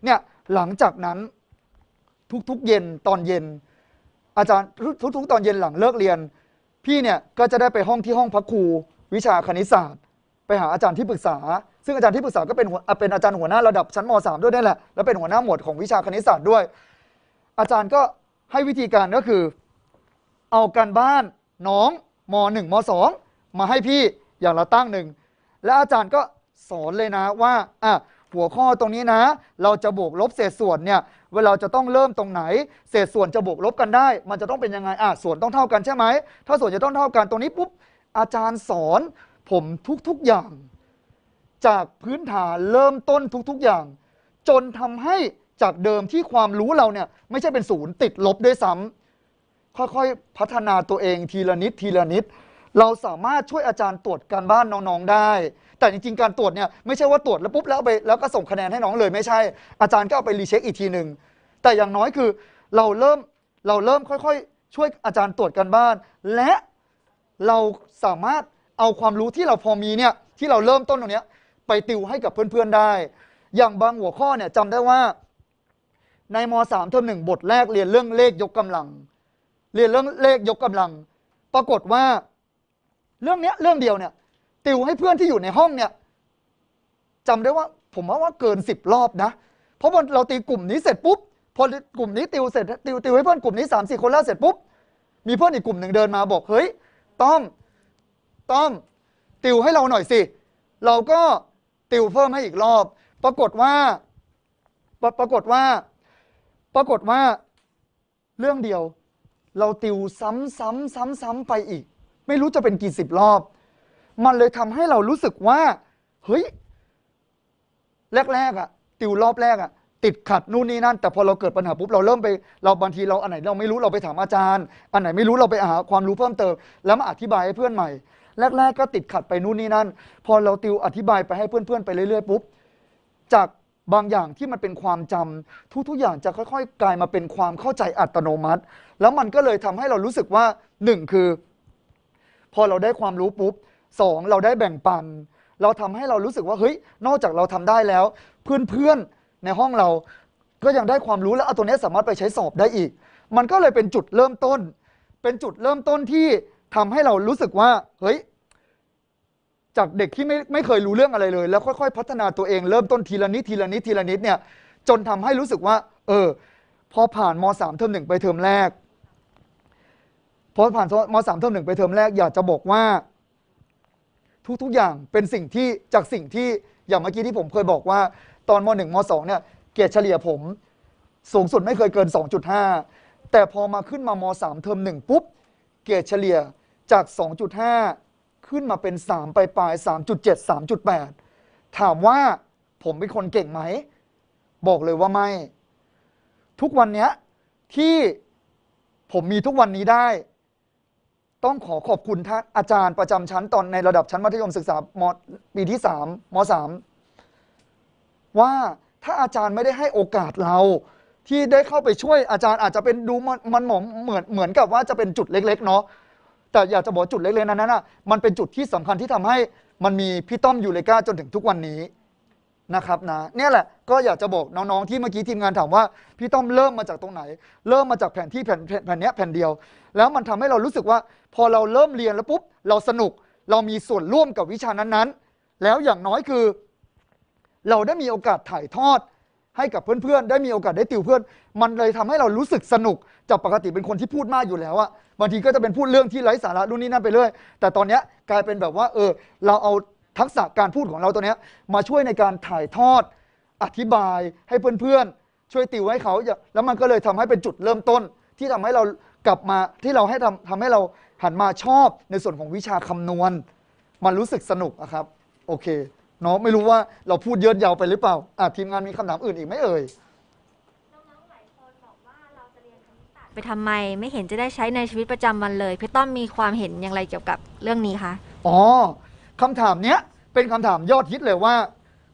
เนี่ยหลังจากนั้นทุกๆเย็นตอนเย็น อาจารย์ทุกๆตอนเย็นหลังเลิกเรียน พี่เนี่ยก็จะได้ไปห้องที่ห้องพักครูวิชาคณิตศาสตร์ ไปหาอาจารย์ที่ปรึกษาซึ่งอาจารย์ที่ปรึกษาก็เป็นเป็นอาจารย์หัวหน้าระดับชั้นม .3 ด้วยนั่นแหละแล้วเป็นหัวหน้าหมวดของวิชาคณิตศาสตร์ด้วยอาจารย์ก็ให้วิธีการก็คือเอาการบ้านน้องม .1 ม .2 มาให้พี่อย่างละตั้งหนึ่งและอาจารย์ก็สอนเลยนะว่าอ่ะหัวข้อตรงนี้นะเราจะบวกลบเศษส่วนเนี่ยเวลาจะต้องเริ่มตรงไหน เศษส่วนจะบวกลบกันได้ มันจะต้องเป็นยังไงอ่าส่วนต้องเท่ากันใช่ไหมถ้าส่วนจะต้องเท่ากันตรงนี้ปุ๊บอาจารย์สอนผมทุกๆอย่างจากพื้นฐานเริ่มต้นทุก ๆอย่าง จนทำให้จากเดิมที่ความรู้เราเนี่ยไม่ใช่เป็นศูนย์ติดลบด้วยซ้าค่อยๆพัฒนาตัวเองที ละนิด ทีละนิด เราสามารถช่วยอาจารย์ตรวจการบ้านน้องๆได้ แต่จริงๆ การตรวจเนี่ยไม่ใช่ว่าตรวจแล้วปุ๊บแล้วไป แล้วก็ส่งคะแนนให้น้องเลย ไม่ใช่อาจารย์ก็เอาไปรีเช็คอีกทีหนึ่งแต่อย่างน้อยคือเราเริ่มเราเริ่มค่อยๆ ช่วยอาจารย์ตรวจการบ้าน และเราสามารถเอาความรู้ที่เราพอมีเนี่ยที่เราเริ่มต้นตรงเนี้ยไปติวให้กับเพื่อนๆได้ อย่างบางหัวข้อเนี่ยจำได้ว่าในม .3 เทอมหนึ่งบทแรกเรียนเรื่องเลขยกกำลัง เรียนเรื่องเลขยกกำลัง ปรากฏว่าเรื่องเนี้ยเรื่องเดียวเนี่ย ติวให้เพื่อนที่อยู่ในห้องเนี่ยจำได้ว่า ผมว่าว่าเกินสิบรอบนะ เพราะ่าเราตีกลุ่มนี้เสร็จปุ๊บ พอกลุ่มนี้ติวเสร็จติวติวให้เพื่อนกลุ่มนี้สามสี่คนแล้วเสร็จปุ๊บมีเพื่อนอีกกลุ่มหนึ่งเดินมาบอกเฮ้ยต้อมต้อมติวให้เราหน่อยสิเราก็ติวเพิ่มให้อีกรอบ ปรากฏว่าปรปรากฏว่า ปรากฏว่า เรื่องเดียวเราติวซ้ำซ้ำซ้ำซ้ำไปอีก ไม่รู้จะเป็นกี่สิบรอบ มันเลยทำให้เรารู้สึกว่า เฮ้ย แรกๆอะ่ะติวรอบแรกอะ่ะติดขัดนู่นนี่นั่น แต่พอเราเกิดปัญหาปุ๊บ เราเริ่มไป เราบางทีเราอันไหน เราไม่รู้เราไปถามอาจารย์ อันไหนไม่รู้เราไปหาความรู้เพิ่มเติม แล้วมาอธิบายให้เพื่อนใหม่แรก ๆ ก็ติดขัดไปนู่นนี่นั่น พอเราติวอธิบายไปให้เพื่อนๆไปเรื่อยๆปุ๊บ จากบางอย่างที่มันเป็นความจำทุก ๆ อย่างจะค่อยๆ กลายมาเป็นความเข้าใจอัตโนมัติ แล้วมันก็เลยทำให้เรารู้สึกว่า 1 คือ พอเราได้ความรู้ปุ๊บ 2 เราได้แบ่งปันเราทำให้เรารู้สึกว่าเฮ้ยนอกจากเราทำได้แล้ว เพื่อนๆ ในห้องเราก็ยังได้ความรู้และเอาตัวนี้สามารถไปใช้สอบได้อีก มันก็เลยเป็นจุดเริ่มต้น เป็นจุดเริ่มต้นที่ทำให้เรารู้สึกว่าเฮ้ยจากเด็กที่ไม่ไม่เคยรู้เรื่องอะไรเลยแล้วค่อยๆพัฒนาตัวเองเริ่มต้นทีละนิดทีละนิดทีละนิดเนี่ยจนทำให้รู้สึกว่าเออพอผ่านมสามเทอมหนึ่งไปเทอมแรกพอผ่านมสามเทอมหนึ่งไปเทอมแรก อยากจะบอกว่า ทุกๆอย่างเป็นสิ่งที่จากสิ่งที่อย่างเมื่อกี้ที่ผมเคยบอกว่าตอนมหนึ่งมสองเนี่ยเกรดเฉลี่ยผมสูงสุดไม่เคยเกิน 2.5 แต่พอมาขึ้นมามสามเทอมหนึ่งปุ๊บเกรดเฉลี่ยจาก 2.5ขึ้นมาเป็น 3 ปลายปลาย 3.7 3.8 ถามว่าผมเป็นคนเก่งไหม บอกเลยว่าไม่ ทุกวันนี้ที่ผมมีทุกวันนี้ได้ ต้องขอขอบคุณท่านอาจารย์ประจำชั้นตอน ในระดับชั้นมัธยมศึกษามปีที่ 3ม3ว่าถ้าอาจารย์ไม่ได้ให้โอกาสเรา ที่ได้เข้าไปช่วยอาจารย์อาจจะเป็นดูมันมันเหมือนเหมือนกับว่าจะเป็นจุดเล็กๆเนาะแต่อยากจะบอกจุดเล็กๆนั้นน่ะมันเป็นจุดที่สำคัญที่ทำให้มันมีพี่ต้อมยูเลกาจนถึงทุกวันนี้นะครับนะเนี่ยแหละ ก็อยากจะบอกน้องๆ ที่เมื่อกี้ทีมงานถามว่าพี่ต้อมเริ่มมาจากตรงไหน เริ่มมาจากแผนที่แผ่นแผ่นนี้แผ่นเดียว แล้วมันทำให้เรารู้สึกว่า พอเราเริ่มเรียนแล้วปุ๊บเราสนุกเรามีส่วนร่วมกับวิชานั้นๆ แล้วอย่างน้อยคือ เราได้มีโอกาสถ่ายทอดให้กับเพื่อนๆได้มีโอกาสได้ติวเพื่อน มันเลยทำให้เรารู้สึกสนุกจากปกติเป็นคนที่พูดมากอยู่แล้วอะบางทีก็จะเป็นพูดเรื่องที่ไร้สาระรุ่นนี้นั่นไปเรื่อยแต่ตอนนี้กลายเป็นแบบว่าเออเราเอาทักษะการพูดของเราตัวเนี้ยมาช่วยในการถ่ายทอด อธิบายให้เพื่อนๆช่วยติวให้เขาแล้วมันก็เลยทำให้เป็นจุดเริ่มต้น ที่ทำให้เรากลับมาที่เราให้ทำทำให้เราหันมาชอบในส่วนของวิชาคานวณ มันรู้สึกสนุกอะครับ โอเคเนาะไม่รู้ว่าเราพูดเยอะยาวไปหรือเปล่าอ่ะทีมงานมีคำถามอื่นอีกไหมเอ่ยไปทำไมไม่เห็นจะได้ใช้ในชีวิตประจำวันเลยพี่ต้อมมีความเห็นอย่างไรเกี่ยวกับเรื่องนี้คะอ๋อคำถามเนี้ย เป็นคำถามยอดฮิตเลยว่า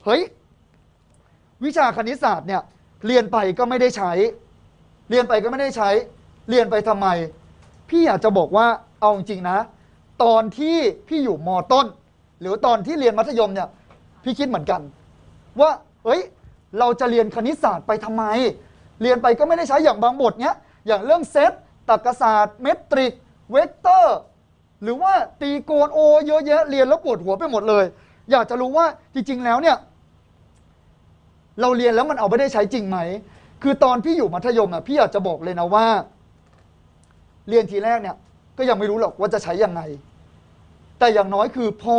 เฮ้ยวิชาคณิตศาสตร์เนี่ยเรียนไปก็ไม่ได้ใช้ เรียนไปก็ไม่ได้ใช้ เรียนไปทำไม พี่อยากจะบอกว่าเอาจริงนะ ตอนที่ พี่อยู่มต้น หรือตอนที่เรียนมัธยมเนี่ย พี่คิดเหมือนกัน ว่าเฮ้ย เราจะเรียนคณิตศาสตร์ไปทำไม เรียนไปก็ไม่ได้ใช้อย่างบางบทเนี้ยอย่างเรื่องเซต ตรรกศาสตร์ เมตริก เวกเตอร์ หรือว่าตีโกนโอเยอะแยะเรียนแล้วปวดหัวไปหมดเลย อยากจะรู้ว่าจริงๆแล้วเนี่ยเราเรียนแล้วมันเอาไปได้ใช้จริงไหม คือตอนพี่อยู่มัธยมอ่ะพี่อยากจะบอกเลยนะว่า เรียนทีแรกเนี่ยก็ยังไม่รู้หรอกว่าจะใช้ยังไง แต่อย่างน้อยคือพอ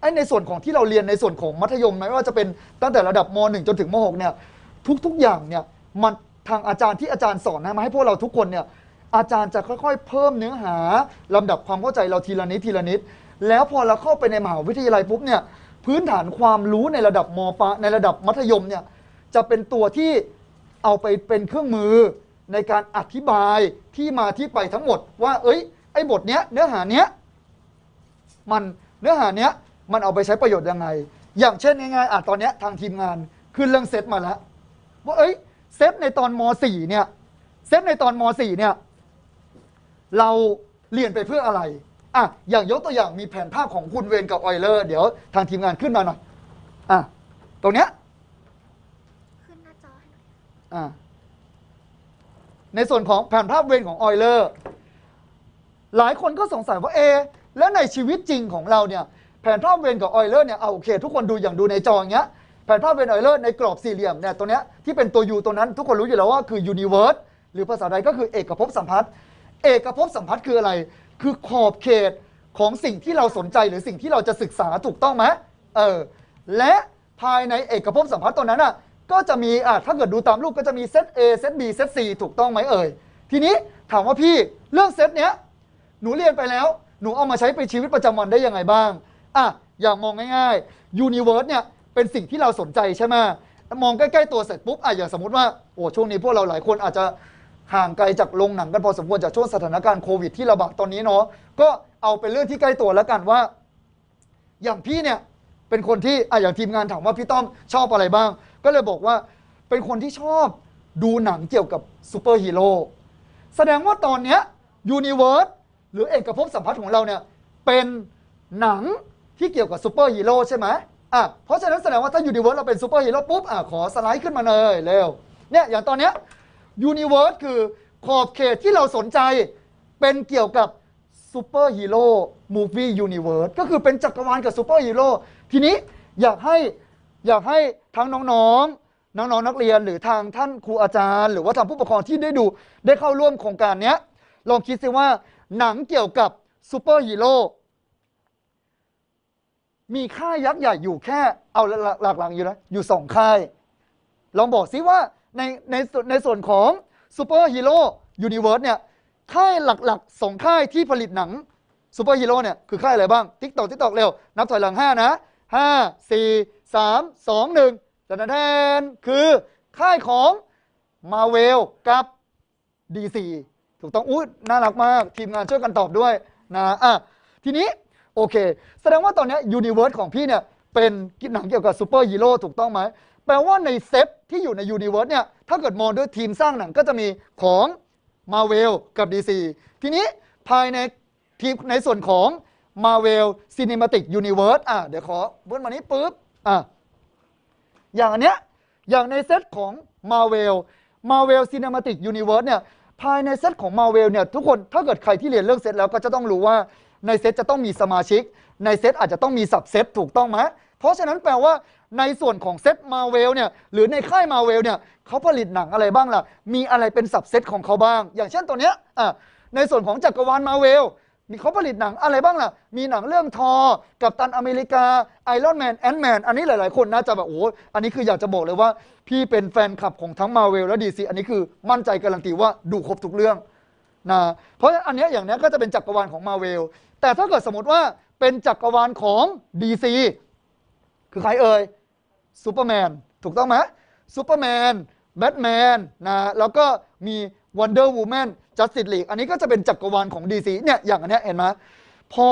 ไอ้ในส่วนของที่เราเรียนในส่วนของมัธยมไม่ว่าจะเป็นตั้งแต่ระดับม .1 จนถึงม .6 เนี่ยทุกๆอย่างเนี่ยมันทางอาจารย์ที่อาจารย์สอนนะมาให้พวกเราทุกคนเนี่ยอาจารย์จะค่อยๆเพิ่มเนื้อหาลำดับความเข้าใจเราทีละนิดทีละนิด แล้วพอเราเข้าไปในมหาวิทยาลัยปุ๊บเนี่ยพื้นฐานความรู้ในระดับมปในระดับมัธยมเนี่ยจะเป็นตัวที่เอาไปเป็นเครื่องมือในการอธิบายที่มาที่ไปทั้งหมด ว่าเอ้ยไอ้บทเนี้ยเนื้อหาเนี้ยมันเนื้อหาเนี้ยมันเอาไปใช้ประโยชน์ยังไง อย่างเช่นง่าย ๆอ่ะตอนเนี้ยทางทีมงานขึ้นเรื่องเซตมาแล้วว่าเอ้ยเซฟในตอนม .4 เนี่ย เซฟในตอนม .4 เนี่ย เราเรียนไปเพื่ออะไรอ่ะอย่างยกตัวอย่างมีแผนภาพของคุณเวนกับออยเลอร์ เดี๋ยวทางทีมงานขึ้นมาหน่อยอ่ะตรงเนี้ย ขึ้นหน้าจอให้หน่อยอ่ะในส่วนของแผนภาพเวนของออยเลอร์ หลายคนก็สงสัยว่าเอ แล้วในชีวิตจริงของเราเนี่ย แผนภาพเวนกับออยเลอร์เนี่ย เอาโอเคทุกคนดูอย่างดูในจออย่างเงี้ยแผนภาพเวนไอเลอร์ในกรอบสี่เหลี่ยมเนี่ยตัวเนี้ยที่เป็นตัว U ตัวนั้น ทุกคนรู้อยู่แล้วว่าคือยูนิเวิร์สหรือภาษาไทยก็คือเอกภพสัมพัทธ์เอกภพสัมพัทธ์คืออะไร คือขอบเขตของสิ่งที่เราสนใจหรือสิ่งที่เราจะศึกษาถูกต้องไหมเออและภายในเอกภพสัมพัทธ์ตัวนั้นอ่ะก็จะมีอ่ะถ้าเกิดดูตามรูปก็จะมีเซต A เซต B เซต C ถูกต้องไหมเอ่ยทีนี้ถามว่าพี่เรื่องเซตเนี้ยหนูเรียนไปแล้ว หนูเอามาใช้ไปชีวิตประจำวันได้ยังไงบ้างอ่ะอย่างมองง่ายๆยูนิเวิร์สเนี่ยเป็นสิ่งที่เราสนใจใช่ไหม มองใกล้ๆ ตัวเสร็จปุ๊บอ่ะอย่างสมมติว่า โอ้ช่วงนี้พวกเราหลายคนอาจจะห่างไกลจากโรงหนังกัน พอสมควรจากช่วงสถานการณ์โควิดที่ระบาดตอนนี้เนาะ ก็เอาเป็นเรื่องที่ใกล้ตัวแล้วกันว่า อย่างพี่เนี่ยเป็นคนที่อ่ะอย่างทีมงานถามว่าพี่ต้อมชอบอะไรบ้าง ก็เลยบอกว่าเป็นคนที่ชอบดูหนังเกี่ยวกับซูเปอร์ฮีโร่ แสดงว่าตอนเนี้ยยูนิเวิร์สหรือเอกภพสัมพัทธ์ของเราเนี่ยเป็นหนังที่เกี่ยวกับซูเปอร์ฮีโร่ใช่ไหมอ่ะเพราะฉะนั้นแสดงว่าถ้ายูนิเวิร์สเราเป็นซูเปอร์ฮีโร่ปุ๊บอ่ะขอสไลด์ขึ้นมาเลยเร็วเนี่ยอย่างตอนเนี้ยยูนิเวิร์สคือขอบเขตที่เราสนใจ เป็นเกี่ยวกับซูเปอร์ฮีโร่มูฟี่ยูนิเวิร์สก็คือเป็นจักรวาลกับซูเปอร์ฮีโร่ทีนี้ อยากให้อยากให้ทั้งน้องๆน้องๆนักเรียนหรือทางท่านครูอาจารย์ หรือว่าทางผู้ปกครองที่ได้ดูได้เข้าร่วมโครงการนี้ ลองคิดซิว่าหนังเกี่ยวกับซูเปอร์ฮีโร่มีค่ายยักษ์ใหญ่อยู่แค่เอาหลักหลังอยู่นะ อยู่สองค่าย ลองบอกซิว่า ในในในส่วนของซูเปอร์ฮีโร่ยูนิเวิร์สเนี่ยค่ายหลักๆสองค่ายที่ผลิตหนังซูเปอร์ฮีโร่เนี่ยคือค่ายอะไรบ้างติ๊กตอกติ๊กตอกเร็ว นับถอยหลัง5นะ5 4 3 2 1งหนึ่งแทนคือค่ายของมาเวลกับ DC ถูกต้องอุ้ยน่ารักมาก ทีมงานช่วยกันตอบด้วยนะอ่ะทีนี้โอเค แสดงว่าตอนนี้ยูนิเวิร์สของพี่เนี่ย เป็นหนังเกี่ยวกับซูเปอร์ฮีโร่ถูกต้องไหมแปลว่าในเซตที่อยู่ในยูนิเวิร์สเนี่ย ถ้าเกิดมองด้วยทีมสร้างหนังก็จะมีของมาเวลกับ DC ทีนี้ภายในทีมในส่วนของมาเวลซีนิมาติกยูนิเวิร์สอ่ะเดี๋ยวขอเบิ้ลมานี้ปุ๊บอ่ะอย่างอันเนี้ยอย่างในเซตของมาเวลมาเวลซีนิมาติกยูนิเวิร์สเนี่ยภายในเซตของมาเวลเนี่ยทุกคนถ้าเกิดใครที่เรียนเรื่องเซตแล้วก็จะต้องรู้ว่าในเซตจะต้องมีสมาชิกในเซตอาจจะต้องมีสับเซตถูกต้องไหม เพราะฉะนั้นแปลว่าในส่วนของเซตมาเวลเนี่ยหรือในค่ายมาเวลเนี่ยเขาผลิตหนังอะไรบ้างล่ะมีอะไรเป็นสับเซตของเขาบ้าง อย่างเช่นตัวเนี้ยอ่ในส่วนของจักรวาลมาเวลมีเขาผลิตหนังอะไรบ้างล่ะมีหนังเรื่องทอกับตันอเมริกาไอรอนแมนแอนด์แมนอันนี้หลาย ๆ คนน่าจะแบบโอ้อันนี้คืออยากจะบอกเลยว่า พี่เป็นแฟนคลับของทั้งมาเวลและดีซีอันนี้คือมั่นใจการันตีว่าดูครบทุกเรื่องนะเพราะอันนี้อย่างนี้ก็จะเป็นจักรวาลของมาเวลแต่ถ้าเกิดสมมติว่าเป็นจักรวาลของ DC คือใครเอ่ยซูเปอร์แมนถูกต้องไหมซูเปอร์แมนแบทแมนนะแล้วก็มีวันเดอร์วูแมนจัสติสลีกอันนี้ก็จะเป็นจักรวาลของ DC เนี่ยอย่างอันนี้เห็นไหมพอ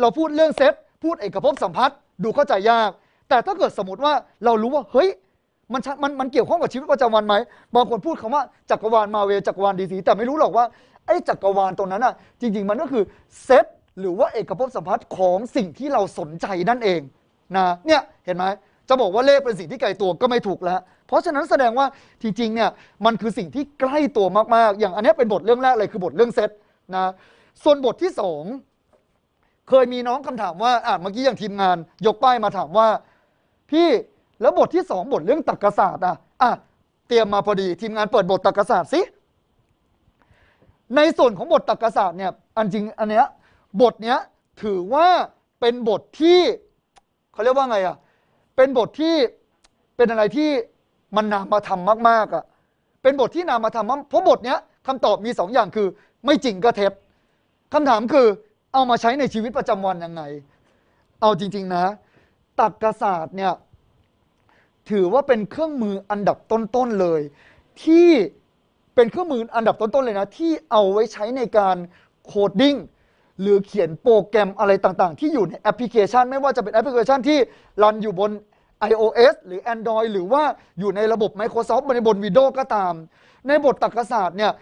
เราพูดเรื่องเซตพูดเอกภพสัมพัทธ์ดูเข้าใจยาก แต่ถ้าเกิดสมมติว่าเรารู้ว่าเฮ้ยมันมันมันเกี่ยวข้องกับชีวิตประจำวันไหมบางคนพูดคำว่าจักรวาลมาเวจักรวาลดีสีแต่ไม่รู้หรอกว่าไอ้จักรวาลตรงนั้นอ่ะจริงๆมันก็คือเซตหรือว่าเอกภพสัมพัทธ์ของสิ่งที่เราสนใจนั่นเองนะเนี่ยเห็นไหมจะบอกว่าเลขเป็นสิ่งที่ไกลตัวก็ไม่ถูกแล้ว เพราะฉะนั้นแสดงว่าจริงๆเนี่ยมันคือสิ่งที่ใกล้ตัวมากๆ อย่างอันนี้เป็นบทเรื่องแรกเลยคือบทเรื่องเซตนะส่วนบทที่ 2 เคยมีน้องคำถามว่าอ่าเมื่อกี้อย่างทีมงานยกป้ายมาถามว่าพี่แล้วบทที่ 2 บทเรื่องตรรกศาสตร์อ่ะอ่ะเตรียมมาพอดีทีมงานเปิดบทตรรกศาสตร์สิในส่วนของบทตรรกศาสตร์เนี่ยอันจริงอันเนี้ยบทเนี้ยถือว่าเป็นบทที่เขาเรียกว่าไงอ่ะเป็นบทที่เป็นอะไรที่มันนามาทำมมากๆอ่ะเป็นบทที่นามาทำมเพราะบทเนี้ยคำตอบมีสองอย่างคือ ไม่จริงก็เท็จคำถามคือเอามาใช้ในชีวิตประจำวันยังไง เอาจริงๆนะตรรกศาสตร์เนี่ยถือว่าเป็นเครื่องมืออันดับต้นๆเลยที่เป็นเครื่องมืออันดับต้น ๆ เลยนะ ที่เอาไว้ใช้ในการโคดดิ้งหรือเขียนโปรแกรมอะไรต่างๆ ที่อยู่ในแอปพลิเคชันไม่ว่าจะเป็นแอปพลิเคชันที่รันอยู่บน iOS หรือ Android หรือว่าอยู่ในระบบ Microsoft บนบน Windows ก็ตาม ในบทตรรกศาสตร์เนี่ย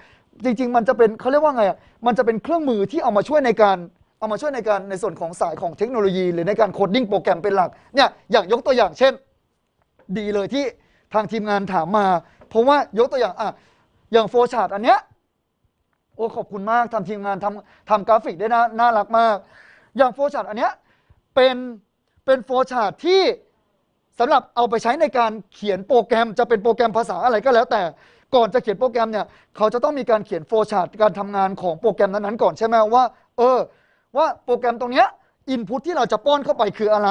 จริงๆ มันจะเป็นเขาเรียกว่าไงอ่ะมันจะเป็นเครื่องมือที่เอามาช่วยในการเอามาช่วยในการในส่วนของสายของเทคโนโลยี หรือในการโคดดิ้งโปรแกรมเป็นหลักเนี่ยอย่างยกตัวอย่างเช่น ดีเลยที่ทางทีมงานถามมา เพราะว่ายกตัวอย่างอ่ะอย่างโฟชาร์ดอันเนี้ยโอ้ขอบคุณมากทำทีมงานทำทำกราฟิกได้น่าน่ารักมาก อย่างโฟชาร์ดอันเนี้ยเป็นเป็นโฟชาร์ดที่สำหรับเอาไปใช้ในการเขียนโปรแกรมจะเป็นโปรแกรมภาษาอะไรก็แล้ว แต่ก่อนจะเขียนโปรแกรมเนี่ยเขาจะต้องมีการเขียนโฟชาร์ดการทำงานของโปรแกรมนั้นๆก่อนใช่ไหมว่าเออว่าโปรแกรมตรงเนี้ยอินพุตที่เราจะป้อนเข้าไปคืออะไร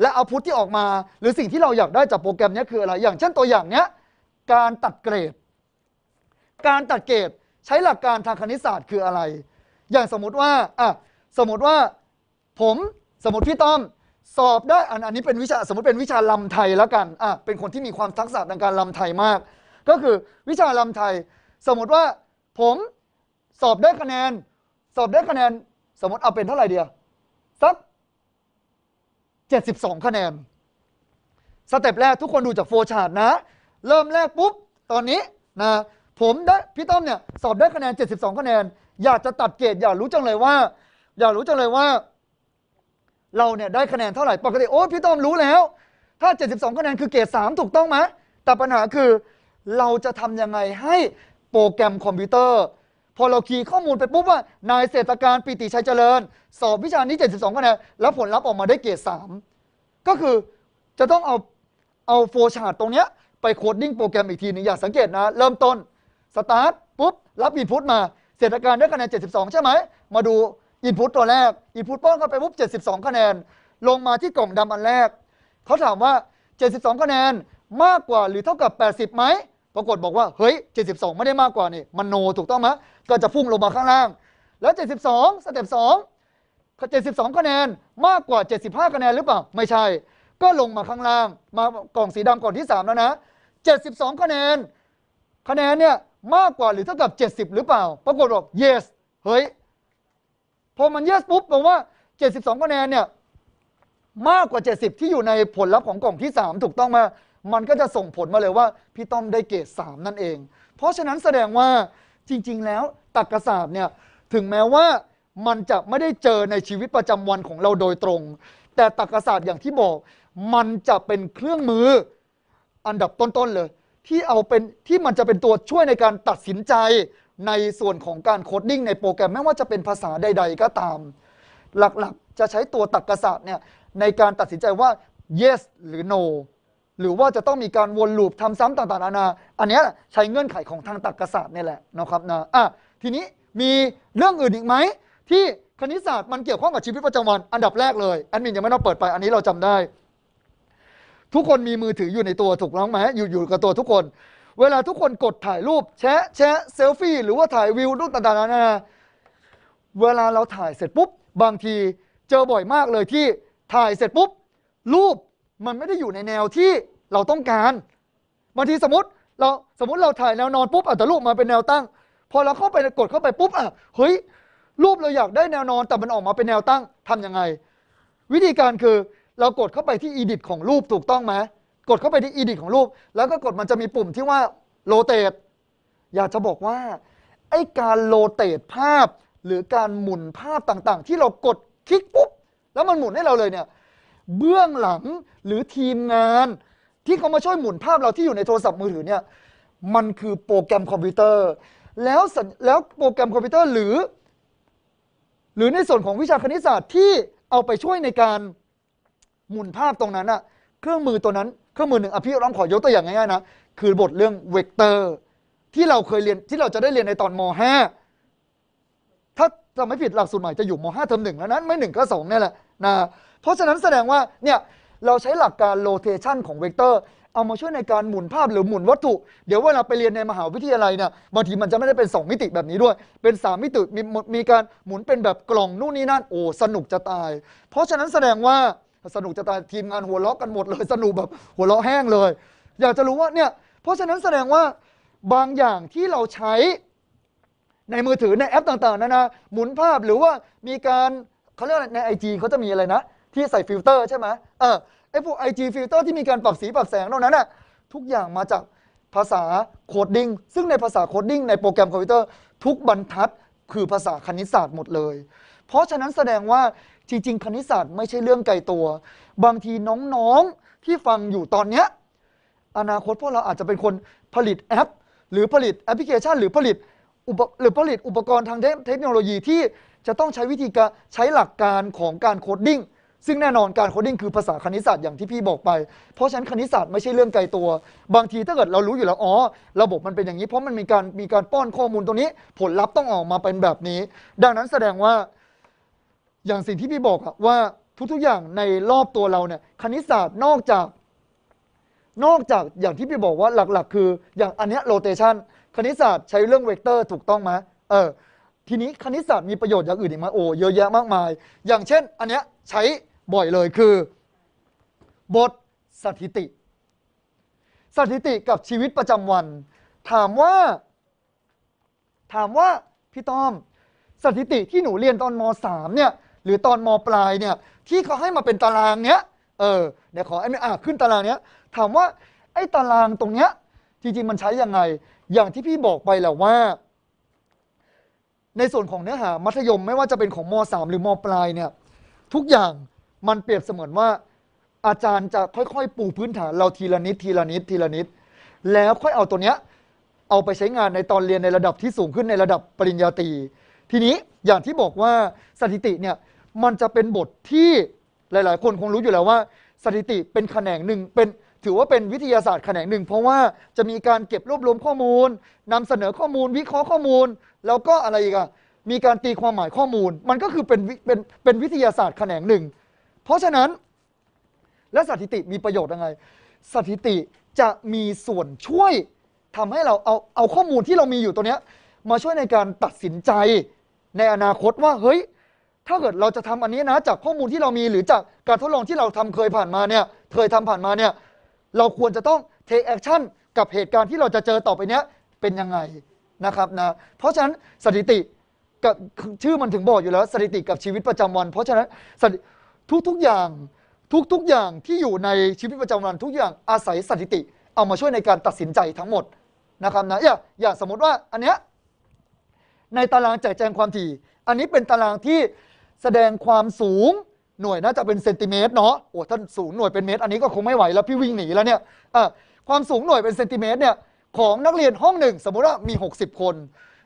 และเอาพุตที่ออกมา หรือสิ่งที่เราอยากได้จากโปรแกรมนี้คืออะไรอย่างเช่นตัวอย่างเนี้ยการตัดเกรดการตัดเกรดใช้หลักการทางคณิตศาสตร์คืออะไร อย่างสมมติว่าอ่ะสมมติว่า ผมสมมติพี่ต้อมสอบได้ อันอันนี้เป็นวิชาสมมติเป็นวิชาลำไทยแล้วกันอ่ะเป็นคนที่มีความทักษะทางการลำไทยมาก ก็คือวิชาลำไทย สมมติว่า ผมสอบได้คะแนน สอบได้คะแนนสมมติเอาเป็นเท่าไหร่เดียวสัก72 คะแนนสเต็ปแรกทุกคนดูจากโฟชาร์ดนะ เริ่มแรกปุ๊บตอนนี้นะผมได้ พี่ต้อมเนี่ยสอบได้คะแนน72คะแนนอยากจะตัดเกรดอยากรู้จังเลยว่าอยากรู้จังเลยว่า เราเนี่ยได้คะแนนเท่าไหร่ ปกติโอ้พี่ต้อมรู้แล้ว ถ้า 72 คะแนนคือเกรด3ถูกต้องไหมแต่ปัญหาคือเราจะทำยังไงให้โปรแกรมคอมพิวเตอร์ พอเราคีย์ข้อมูลไปปุ๊บว่านายเศรษฐการปิติชัยเจริญ สอบวิชานี้ 72 คะแนน แล้วผลลัพธ์ออกมาได้เกรด3ก็คือจะต้องเอาเอาโฟชาร์ตตรงเนี้ยไปโคดดิ้งโปรแกรมอีกทีนึงอย่าสังเกตนะเริ่มต้นสตาร์ทปุ๊บรับอินพุตมาเสร็จอาการได้คะแนน72 ใช่ไหม มาดูอินพุตตัวแรกอินพุตป้อนเข้าไปปุ๊บ72 คะแนน ลงมาที่กล่องดำอันแรก เขาถามว่า 72 คะแนนมากกว่าหรือเท่ากับ 80 ไหม ปรากฏบอกว่าเฮ้ย72 ไม่ได้มากกว่านี่มันโน ถูกต้องไหมก็จะพุ่งลงมาข้างล่างแล้ว 72 สเต็ป2 72 คะแนนมากกว่า 75 คะแนนหรือเปล่า ไม่ใช่ ก็ลงมาข้างล่างมากล่องสีดำก่อนที่ 3 แล้วนะ72 คะแนน คะแนนเนี่ยมากกว่าหรือเท่ากับ 70 หรือเปล่า ปรากฏบอก yes เฮ้ยพอมัน yes ปุ๊บบอกว่า 72คะแนนเนี่ยมากกว่า 70 ที่อยู่ในผลลัพธ์ของกล่องที่ 3 ถูกต้องมามันก็จะส่งผลมาเลยว่าพี่ต้อมได้เกรด3นั่นเอง เพราะฉะนั้นแสดงว่าจริง ๆ แล้วตรรกศาสตร์เนี่ยถึงแม้ว่ามันจะไม่ได้เจอในชีวิตประจำวันของเราโดยตรง แต่ตรรกศาสตร์อย่างที่บอก มันจะเป็นเครื่องมืออันดับต้นๆ เลยที่เอาเป็นที่มันจะเป็นตัวช่วยในการตัดสินใจในส่วนของการโคดดิ้งในโปรแกรมไม่ว่าจะเป็นภาษาใดๆ ก็ตาม หลักๆ จะใช้ตัวตรรกศาสตร์เนี่ยในการตัดสินใจว่า yes หรือ no หรือว่าจะต้องมีการวนลูปทำซ้ำต่างๆนานา อันนี้ใช้เงื่อนไขของทางตรรกศาสตร์นี่แหละนะครับนะอ่ะทีนี้มีเรื่องอื่นอีกไหม ที่คณิตศาสตร์มันเกี่ยวข้องกับชีวิตประจำวันอันดับแรกเลยแอดมินยังไม่ต้องเปิดไป อันนี้เราจำได้ทุกคนมีมือถืออยู่ในตัวถูกต้องไหมอยู่อยู่กับตัวทุกคนเวลาทุกคนกดถ่ายรูปแชะแชะเซลฟี่หรือว่าถ่ายวิวรูปต่างๆนานา เวลาเราถ่ายเสร็จปุ๊บบางทีเจอบ่อยมากเลยที่ถ่ายเสร็จปุ๊บรูปมันไม่ได้อยู่ในแนวที่เราต้องการบางทีสมมติเราสมมติเราถ่ายแนวนอนปุ๊บอาจแต่รูปมาเป็นแนวตั้ง พอเราเข้าไปกดเข้าไปปุ๊บอ่ะเฮ้ยรูปเราอยากได้แนวนอน แต่มันออกมาเป็นแนวตั้งทํำยังไง วิธีการคือเรากดเข้าไปที่ edit ของรูปถูกต้องไหมกดเข้าไปที่ edit ของรูป แล้วก็กดมันจะมีปุ่มที่ว่า rotate อยากจะบอกว่า ไอ้การ rotate ภาพ หรือการหมุนภาพต่างๆ ที่เรากดคลิกปุ๊บแล้วมันหมุนให้เราเลยเนี่ยเบื้องหลังหรือทีมงานที่เขามาช่วยหมุนภาพเราที่อยู่ในโทรศัพท์มือถือเนี่ยมันคือโปรแกรมคอมพิวเตอร์แล้วแล้วโปรแกรมคอมพิวเตอร์หรือ หรือในส่วนของวิชาคณิตศาสตร์ที่เอาไปช่วยในการหมุนภาพตรงนั้นอะเครื่องมือตัวนั้น เครื่องมือหนึ่งอภิร้อมขอยกตัวอย่างง่ายๆนะ คือบทเรื่องเวกเตอร์ที่เราเคยเรียนที่เราจะได้เรียนในตอนม .5 ถ้าจำไม่ผิดหลักสูตรใหม่จะอยู่ม .5 เทอมหนึ่งแล้วนั้นไม่หนึ่งก็สองนี่แหละนะ เพราะฉะนั้นแสดงว่าเนี่ยเราใช้หลักการโลเทชันของเวกเตอร์ เอามาช่วยในการหมุนภาพหรือหมุนวัตถุ เดี๋ยวเวลาไปเรียนในมหาวิทยาลัยเนี่ยบางทีมันจะไม่ได้เป็น 2 มิติแบบนี้ด้วย เป็น 3 มิติมีมีการหมุนเป็นแบบกล่องนู่นนี่นั่นโอ้สนุกจะตาย เพราะฉะนั้นแสดงว่าสนุกจะตายทีมงานหัวเราะกันหมดเลย สนุกแบบหัวเราะแห้งเลย อยากจะรู้ว่าเนี่ยเพราะฉะนั้นแสดงว่าบางอย่างที่เราใช้ในมือถือในแอปต่างๆนะนะหมุนภาพหรือว่ามีการเขาเรียกในไอจีเขาจะมีอะไรนะ ที่ใส่ฟิลเตอร์ใช่ไหมเออไอพวกไอจีฟิลเตอร์ที่มีการปรับสีปรับแสงเหล่านั้นนะทุกอย่างมาจากภาษาโคดดิ้งซึ่งในภาษาโคดดิ้งในโปรแกรมคอมพิวเตอร์ทุกบรรทัด คือภาษาคณิตศาสตร์หมดเลย เพราะฉะนั้นแสดงว่าจริงๆ คณิตศาสตร์ไม่ใช่เรื่องไกลตัว บางทีน้องๆ ที่ฟังอยู่ตอนเนี้ยอนาคตพวกเราอาจจะเป็นคนผลิตแอป หรือผลิตแอปพลิเคชัน หรือผลิตอุปหรือผลิตอุปกรณ์ทางเทคโนโลยีที่จะต้องใช้วิธีการใช้หลักการของการโคดดิ้งซึ่งแน่นอนการโคดดิ้งคือภาษาคณิตศาสตร์อย่างที่พี่บอกไปเพราะฉะนั้นคณิตศาสตร์ไม่ใช่เรื่องไกลตัว บางทีถ้าเกิดเรารู้อยู่แล้วอ๋อระบบมันเป็นอย่างนี้เพราะมันมีการมีการป้อนข้อมูลตรงนี้ผลลัพธ์ต้องออกมาเป็นแบบนี้ ดังนั้นแสดงว่าอย่างสิ่งที่พี่บอกอะว่าทุกๆอย่างในรอบตัวเราเนี่ยคณิตศาสตร์นอกจากนอกจากอย่างที่พี่บอกว่าหลักๆ คืออย่างอันเนี้ยโรเตชันคณิตศาสตร์ใช้เรื่องเวกเตอร์ถูกต้องไหมเออทีนี้คณิตศาสตร์มีประโยชน์อย่างอื่นอีกไหมโอ้เยอะแยะมากมาย อย่างเช่นอันเนี้ยใช้บ่อยเลยคือ บทสถิติ สถิติกับชีวิตประจำวัน ถามว่าถามว่าพี่ต้อมสถิติที่หนูเรียนตอนม .3 เนี่ยรือตอนมปลายเนี่ยที่เขาให้มาเป็นตารางเนี้ย เออเดี๋ยวขอไอ้นี่อ่ะขึ้นตารางเนี้ย ถามว่าไอ้ตารางตรงเนี้ยจริงๆมันใช้ยังไง อย่างที่พี่บอกไปแหละว่า ในส่วนของเนื้อหามัธยมไม่ว่าจะเป็นของม .3 หรือมปลายเนี่ยทุกอย่างมันเปรียบเสมือนว่า อาจารย์จะค่อยๆปูพื้นฐานเราทีละนิดทีละนิดทีละนิด แล้วค่อยเอาตัวเนี้ยเอาไปใช้งานในตอนเรียนในระดับที่สูงขึ้นในระดับปริญญาตรีทีนี้อย่างที่บอกว่าสถิติเนี่ยมันจะเป็นบทที่หลายๆ คนคงรู้อยู่แล้วว่า สถิติเป็นแขนงหนึ่งเป็นถือว่าเป็นวิทยาศาสตร์แขนงหนึ่ง เพราะว่าจะมีการเก็บรวบรวมข้อมูล นำเสนอข้อมูล วิเคราะห์ข้อมูล แล้วก็อะไรอีกอะมีการตีความหมายข้อมูล มันก็คือเป็นเป็นเป็นวิทยาศาสตร์ แขนงหนึ่ง เพราะฉะนั้นและสถิติมีประโยชน์ยังไง สถิติจะมีส่วนช่วยทำให้เราเอาเอาข้อมูลที่เรามีอยู่ตัวเนี้ยมาช่วยในการตัดสินใจในอนาคตว่าเฮ้ยถ้าเกิดเราจะทำอันนี้นะจากข้อมูลที่เรามีหรือจากการทดลองที่เราทำเคยผ่านมาเนี่ยเคยทำผ่านมาเนี่ยเราควรจะต้อง take action กับเหตุการณ์ที่เราจะเจอต่อไปเนี้ยเป็นยังไงนะครับนะเพราะฉะนั้นสถิติกับชื่อมันถึงบอกอยู่แล้วสถิติกับชีวิตประจำวัน เพราะฉะนั้นทุกๆอย่างทุกๆอย่างที่อยู่ในชีวิตประจำวัน ทุกอย่างอาศัยสถิติ เอามาช่วยในการตัดสินใจทั้งหมดนะครับนะอย่าอย่าสมมติว่าอันเนี้ยในตารางแจกแจงความถี่ อันนี้เป็นตารางที่แสดงความสูงหน่วยน่าจะเป็นเซนติเมตรเนาะโอ้ท่านสูงหน่วยเป็นเมตร อันนี้ก็คงไม่ไหวแล้วพี่วิ่งหนีแล้วเนี่ยความสูงหน่วยเป็นเซนติเมตรเนี่ยของนักเรียนห้องหนึ่ง สมมุติว่ามี 60 คน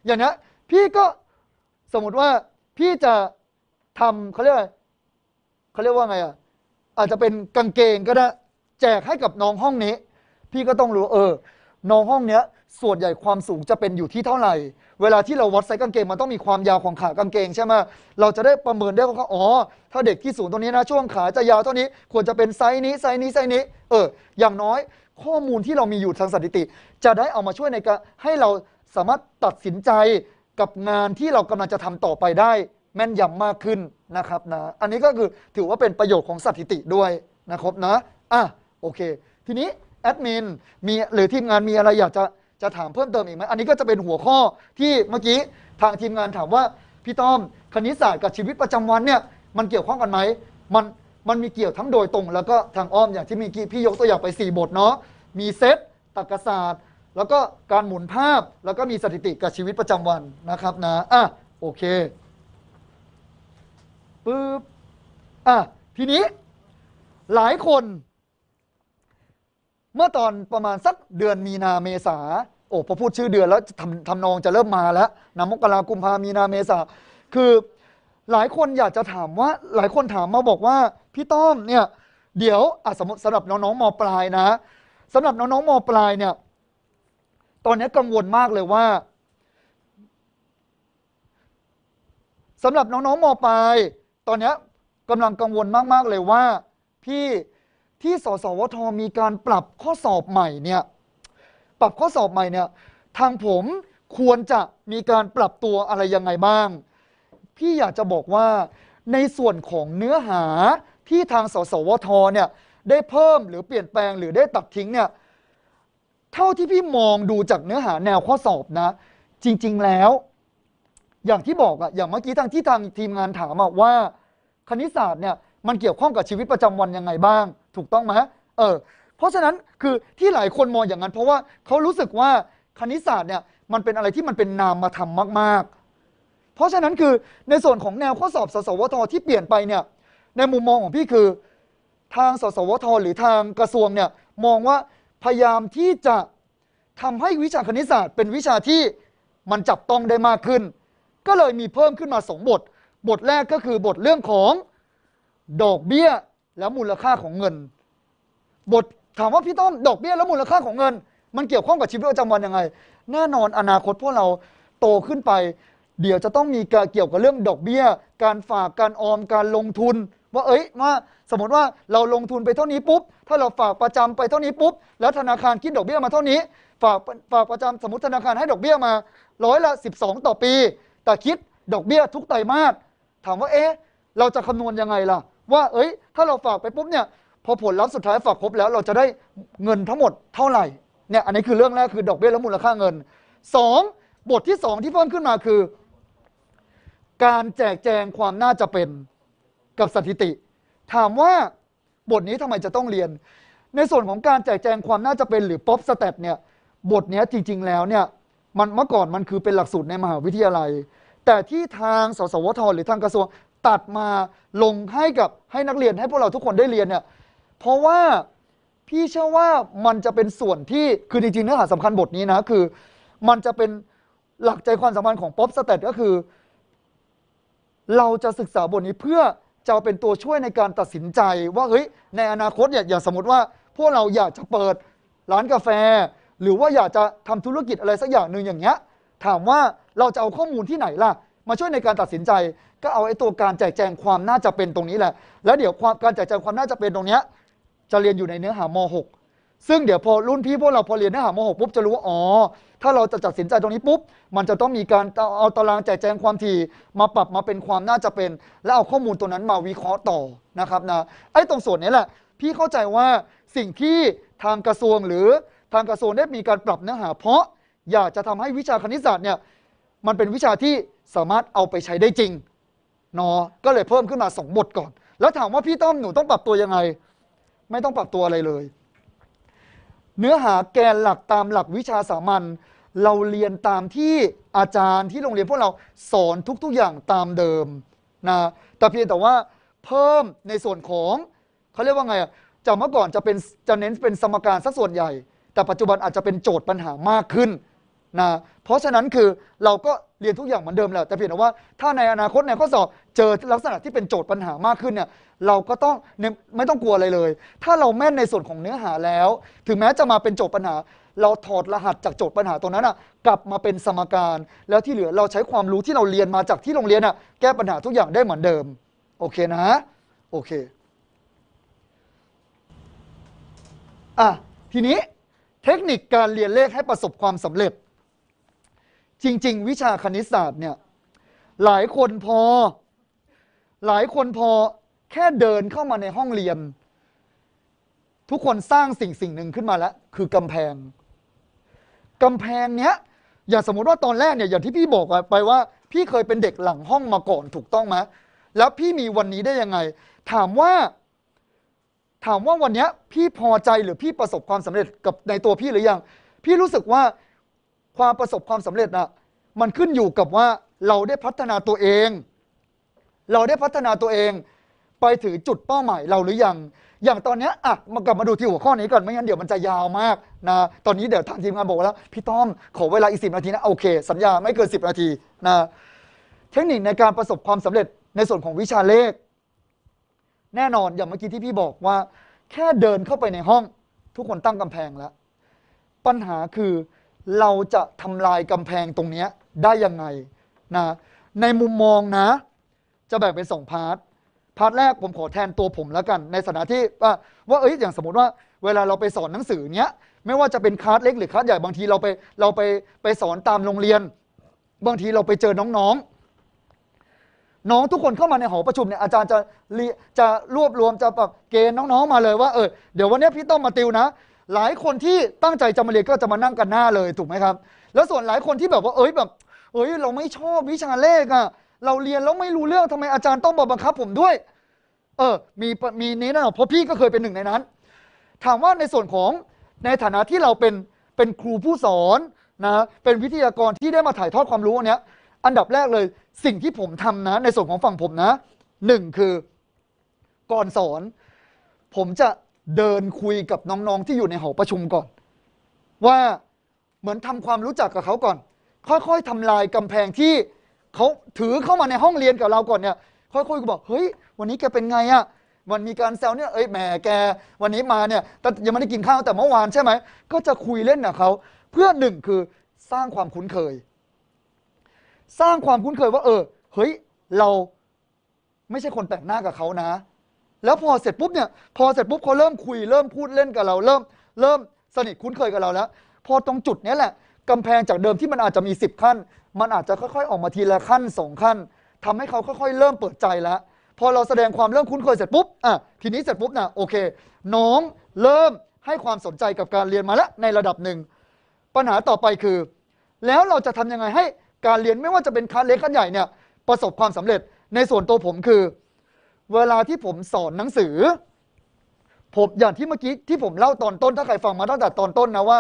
อย่างนี้พี่ก็สมมติว่าพี่จะทำเขาเรียกเขาเรียกว่าไงอ่ะอาจจะเป็นกางเกงก็ได้แจกให้กับน้องห้องนี้ พี่ก็ต้องรู้เออน้องห้องเนี้ยส่วนใหญ่ความสูงจะเป็นอยู่ที่เท่าไหร่เวลาที่เราวัดไซส์กางเกงมันต้องมีความยาวของขากางเกง ใช่ไหม เราจะได้ประเมินได้ว่าอ๋อถ้าเด็กที่สูงตรงนี้นะช่วงขาจะยาวเท่านี้ ควรจะเป็นไซส์นี้ไซส์นี้ไซส์นี้เอออย่างน้อย ข้อมูลที่เรามีอยู่ทางสถิติ จะได้เอามาช่วยในการ ให้เราสามารถตัดสินใจกับงานที่เรากำลังจะทำต่อไปได้ แม่นยำมากขึ้นนะครับนะอันนี้ก็คือถือว่าเป็นประโยชน์ของสถิติด้วยนะครับนะอ่ะโอเค ทีนี้แอดมินมีหรือทีมงานมีอะไรอยากจะจะถามเพิ่มเติมอีกไหมอันนี้ก็จะเป็นหัวข้อที่เมื่อกี้ทางทีมงานถามว่า พี่ต้อมคณิตศาสตร์กับชีวิตประจำวันเนี่ยมันเกี่ยวข้องกันไหมมันมันมีเกี่ยวทั้งโดยตรงแล้ว ก็ ทางอ้อมอย่างที่มีพี่ยกตัวอย่างไป 4 บทเนาะ มีเซตตรรกศาสตร์ แล้วก็การหมุนภาพ แล้วก็มีสถิติกับชีวิตประจำวันนะครับนะอ่ะโอเคปึ๊บอ่ะทีนี้ หลายคนเมื่อตอนประมาณสักเดือนมีนาเมษา โอ้ พอพูดชื่อเดือนแล้วทำทำนองจะเริ่มมาแล้วนะมกรากุมภามีนาเมษา คือหลายคนอยากจะถามว่า หลายคนถามมาบอกว่า พี่ต้อมเนี่ยเดี๋ยวสมมติสำหรับน้องๆมปลายนะสำหรับน้องๆมปลายเนี่ยตอนนี้กังวลมากเลยว่าสำหรับน้องๆมปลาย ตอนนี้กำลังกังวลมากๆเลยว่าพี่ที่สสวท มีการปรับข้อสอบใหม่เนี่ย ปรับข้อสอบใหม่เนี่ย ทางผมควรจะมีการปรับตัวอะไร ยังไงบ้าง พี่อยากจะบอกว่าในส่วนของเนื้อหาที่ทาง สสวทเนี่ยได้เพิ่มหรือเปลี่ยนแปลงหรือได้ตัดทิ้งเนี่ย เท่าที่พี่มองดูจากเนื้อหาแนวข้อสอบนะ จริงๆแล้ว อย่างที่บอกอะอย่างเมื่อกี้ทางที่ทางทีมงานถามว่า คณิตศาสตร์เนี่ยมันเกี่ยวข้องกับชีวิตประจำวันยังไงบ้างถูกต้องไหมเออ เพราะฉะนั้นคือที่หลายคนมองอย่างนั้น เพราะว่าเขารู้สึกว่าคณิตศาสตร์เนี่ยมันเป็นอะไรที่มันเป็นนามมาทำมาก ๆ เพราะฉะนั้นคือในส่วนของแนวข้อสอบสสวทที่เปลี่ยนไปเนี่ยในมุมมองของพี่คือ ทางสสวทหรือทางกระทรวงเนี่ยมองว่าพยายามที่จะทำให้วิชาคณิตศาสตร์ เป็นวิชาที่มันจับต้องได้มากขึ้น ก็เลยมีเพิ่มขึ้นมาสองบท บทแรกก็คือบทเรื่องของดอกเบี้ยแล้วมูลค่าของเงิน บทถามว่าพี่ต้นดอกเบี้ยแล้วมูลค่าของเงิน มันเกี่ยวข้องกับชีวิตประจำวันยังไงแน่นอนอนาคตพวกเราโตขึ้นไป เดี๋ยวจะต้องมีการเกี่ยวกับเรื่องดอกเบี้ย การฝากการออมการลงทุน ว่าเอ้ยว่าสมมติว่าเราลงทุนไปเท่านี้ปุ๊บ ถ้าเราฝากประจำไปเท่านี้ปุ๊บแล้วธนาคารคิดดอกเบี้ยมาเท่านี้ฝากฝากประจำสมมติธนาคารให้ดอกเบี้ยมา ร้อยละ 12 ต่อปี แต่คิดดอกเบี้ยทุกไตรมาสถามว่าเอ๊ะเราจะคำนวณยังไงล่ะว่าเอ้ยถ้าเราฝากไปปุ๊บเนี่ยพอผลลัพธ์สุดท้ายฝากครบแล้ว เราจะได้เงินทั้งหมดเท่า ไหร่เนี่ยอันนี้ คือเรื่องแรกคือ ดอก เบี้ยและมูลค่าเงิน 2. บทที่ 2 ที่เพิ่มขึ้นมาคือ การแจกแจงความน่าจะเป็นกับสถิติ ถามว่าบทนี้ทำไมจะต้องเรียน ในส่วนของการแจกแจงความน่าจะเป็น หรือป๊อปสเต็ปเนี่ยบทนี้จริงๆ แล้วเนี่ยมันเมื่อก่อนมันคือเป็นหลักสูตรในมหาวิทยาลัย แต่ที่ทางสสวทหรือทางกระทรวงตัดมาลงให้กับให้นักเรียนให้พวกเราทุกคนได้เรียนเนี่ยเพราะว่าพี่เชื่อว่ามันจะเป็นส่วนที่คือจริงๆเนื้อหาสำคัญบทนี้นะคือ มันจะเป็นหลักใจความสำคัญของป๊อปสเตตก็คือ เราจะศึกษาบทนี้เพื่อจะเป็นตัวช่วยในการตัดสินใจว่าเฮ้ยในอนาคตเนี่ยอย่างสมมติว่าพวกเราอยากจะเปิดร้านกาแฟ หรือว่าอยากจะทำธุรกิจอะไรสักอย่างหนึ่งอย่างเงี้ยถามว่าเราจะเอาข้อมูลที่ไหนล่ะมาช่วยในการตัดสินใจก็เอาไอ้ตัวการแจกแจงความน่าจะเป็นตรงนี้แหละ แล้วเดี๋ยวความการแจกแจงความน่าจะเป็นตรงเนี้ยจะเรียนอยู่ในเนื้อหาม .6 ซึ่งเดี๋ยวพอรุ่นพี่พวกเราพอเรียนเนื้อหาม .6 ปุ๊บจะรู้ว่า อ๋อ ถ้าเราจะตัดสินใจตรงนี้ปุ๊บ มันจะต้องมีการเอาตารางแจกแจงความถี่ มาปรับมาเป็นความน่าจะเป็น และเอาข้อมูลตัวนั้นมาวิเคราะห์ต่อ นะครับนะ ไอ้ตรงส่วนนี้แหละ พี่เข้าใจว่าสิ่งที่ทางกระทรวงหรือทางกระทรวงได้มีการปรับเนื้อหา เพราะอยากจะทำให้วิชาคณิตศาสตร์เนี่ยมันเป็นวิชาที่สามารถเอาไปใช้ได้จริงนาะก็เลยเพิ่มขึ้นมาสองบทก่อน แล้วถามว่าพี่ต้อมหนูต้องปรับตัวยังไง ไม่ต้องปรับตัวอะไรเลย เนื้อหาแกนหลักตามหลักวิชาสามัญ เราเรียนตามที่อาจารย์ที่โรงเรียนพวกเราสอนทุกๆอย่างตามเดิมนะ แต่เพียงแต่ว่าเพิ่มในส่วนของเขาเรียกว่าไงอ่ะจากเมื่อก่อนจะเป็นจะเน้นเป็นสมการสักส่วนใหญ่ แต่ปัจจุบันอาจจะเป็นโจทย์ปัญหามากขึ้นนะเพราะฉะนั้นคือเราก็เรียนทุกอย่างเหมือนเดิมแหละแต่เพียงแต่ว่าถ้าในอนาคตในข้อสอบเจอลักษณะที่เป็นโจทย์ปัญหามากขึ้นเนี่ยเราก็ต้องไม่ต้องกลัวอะไรเลย ถ้าเราแม่นในส่วนของเนื้อหาแล้ว ถึงแม้จะมาเป็นโจทย์ปัญหา เราถอดรหัสจากโจทย์ปัญหาตรงนั้นอ่ะกลับมาเป็นสมการ แล้วที่เหลือเราใช้ความรู้ที่เราเรียนมาจากที่โรงเรียนอ่ะแก้ปัญหาทุกอย่างได้เหมือนเดิมโอเคนะโอเคอ่ะทีนี้เทคนิคการเรียนเลขให้ประสบความสำเร็จจริงๆวิชาคณิตศาสตร์เนี่ย หลายคนพอ หลายคนพอแค่เดินเข้ามาในห้องเรียน ทุกคนสร้างสิ่งสิ่งหนึ่งขึ้นมาแล้ว คือกำแพง กำแพงเนี้ยอย่าสมมติว่าตอนแรกเนี่ย อย่างที่พี่บอกไปว่า พี่เคยเป็นเด็กหลังห้องมาก่อนถูกต้องไหมแล้วพี่มีวันนี้ได้ยังไง ถามว่า ถามว่าวันนี้พี่พอใจหรือพี่ประสบความสำเร็จกับในตัวพี่หรือยัง พี่รู้สึกว่าความประสบความสำเร็จนะมันขึ้นอยู่กับว่าเราได้พัฒนาตัวเอง เราได้พัฒนาตัวเองไปถึงจุดเป้าหมายเราหรือยังอย่างตอนนี้อ่ะมากลับมาดูที่หัวข้อนี้ก่อนไม่งั้นเดี๋ยวมันจะยาวมากนะตอนนี้เดี๋ยวทางทีมงานบอกแล้ว พี่ต้อม ขอเวลาอีกสินาทีนะโอเค สัญญา ไม่เกิน10 นาทีนะเทคนิคในการประสบความสำเร็จในส่วนของวิชาเลข แน่นอนอย่างเมื่อกี้ที่พี่บอกว่า แค่เดินเข้าไปในห้องทุกคนตั้งกำแพงแล้วปัญหาคือเราจะทำลายกำแพงตรงนี้ได้ยังไงนะ ในมุมมองนะ จะแบ่งเป็นสองพาร์ท พาร์ทแรกผมขอแทนตัวผมแล้วกันในสถานที่ว่าว่าเอ้ยอย่างสมมติว่า เวลาเราไปสอนหนังสือเนี้ยไม่ว่าจะเป็นคลาสเล็กหรือคลาสใหญ่ บางที เราไปเราไปไปสอนตามโรงเรียน บางทีเราไปเจอน้องๆ น้องทุกคนเข้ามาในหอประชุมเนี่ยอาจารย์จะจะรวบรวมจะแบบเกณฑ์น้องๆมาเลยว่าเออเดี๋ยววันนี้พี่ต้องมาติวนะหลายคนที่ตั้งใจจะมาเรียนก็จะมานั่งกันหน้าเลยถูกไหมครับ แล้วส่วนหลายคนที่แบบว่า เอ้ยแบบ เอ้ยเราไม่ชอบวิชาเลขอะ่ะเราเรียนแล้วไม่รู้เรื่องทำไมอาจารย์ต้องบังคับผมด้วย เออมีมีนี้นะเพราะพี่ก็เคยเป็นหนึ่งในนั้น ถามว่าในส่วนของในฐานะที่เราเป็นเป็นครูผู้สอนนะเป็นวิทยากรที่ได้มาถ่ายทอดความรู้อันเนี้ยอันดับแรกเลยสิ่งที่ผมทำนะ ในส่วนของฝั่งผมนะหนึ่งคือ ก่อนสอนผมจะเดินคุยกับน้องๆที่อยู่ในหอประชุมก่อน ว่าเหมือนทำความรู้จักกับเขาก่อน ค่อย ๆ ทำลายกำแพงที่เขาถือเข้ามาในห้องเรียนกับเราก่อนเนี่ยค่อย ๆก็บอก เฮ้ย วันนี้แกเป็นไงอะมันมีการแซวเนี่ยเอ้ยแหมแก วันนี้มาเนี่ยแต่ยังไม่ได้กินข้าวแต่เมื่อวาน ใช่ไหม ก็จะคุยเล่นกับเขาเพื่อหนึ่งคือสร้างความคุ้นเคย สร้างความคุ้นเคยว่า เออ เฮ้ยเราไม่ใช่คนแปลกหน้ากับเขานะแล้วพอเสร็จปุ๊บเนี่ยพอเสร็จปุ๊บเขาเริ่มคุยเริ่มพูดเล่นกับเราเริ่มเริ่มสนิทคุ้นเคยกับเราแล้ว พอตรงจุดนี้แหละกำแพงจากเดิมที่มันอาจจะมี 10 ขั้น มันอาจจะค่อยๆ ออกมาทีละขั้น2ขั้นทำให้เขาค่อยๆเริ่มเปิดใจแล้วพอเราแสดงความเริ่มคุ้นเคยเสร็จปุ๊บอ่ะทีนี้เสร็จปุ๊บนะโอเค น้องเริ่มให้ความสนใจกับการเรียนมาแล้วในระดับหนึ่งปัญหาต่อไปคือ แล้วเราจะทำยังไงให้การเรียนไม่ว่าจะเป็นคั้นเล็กคั้นใหญ่เนี่ยประสบความสำเร็จในส่วนตัวผมคือเวลาที่ผมสอนหนังสือ ผมอย่างที่เมื่อกี้ที่ผมเล่าตอนต้นถ้าใครฟังมาตั้งแต่ตอนต้นนะว่า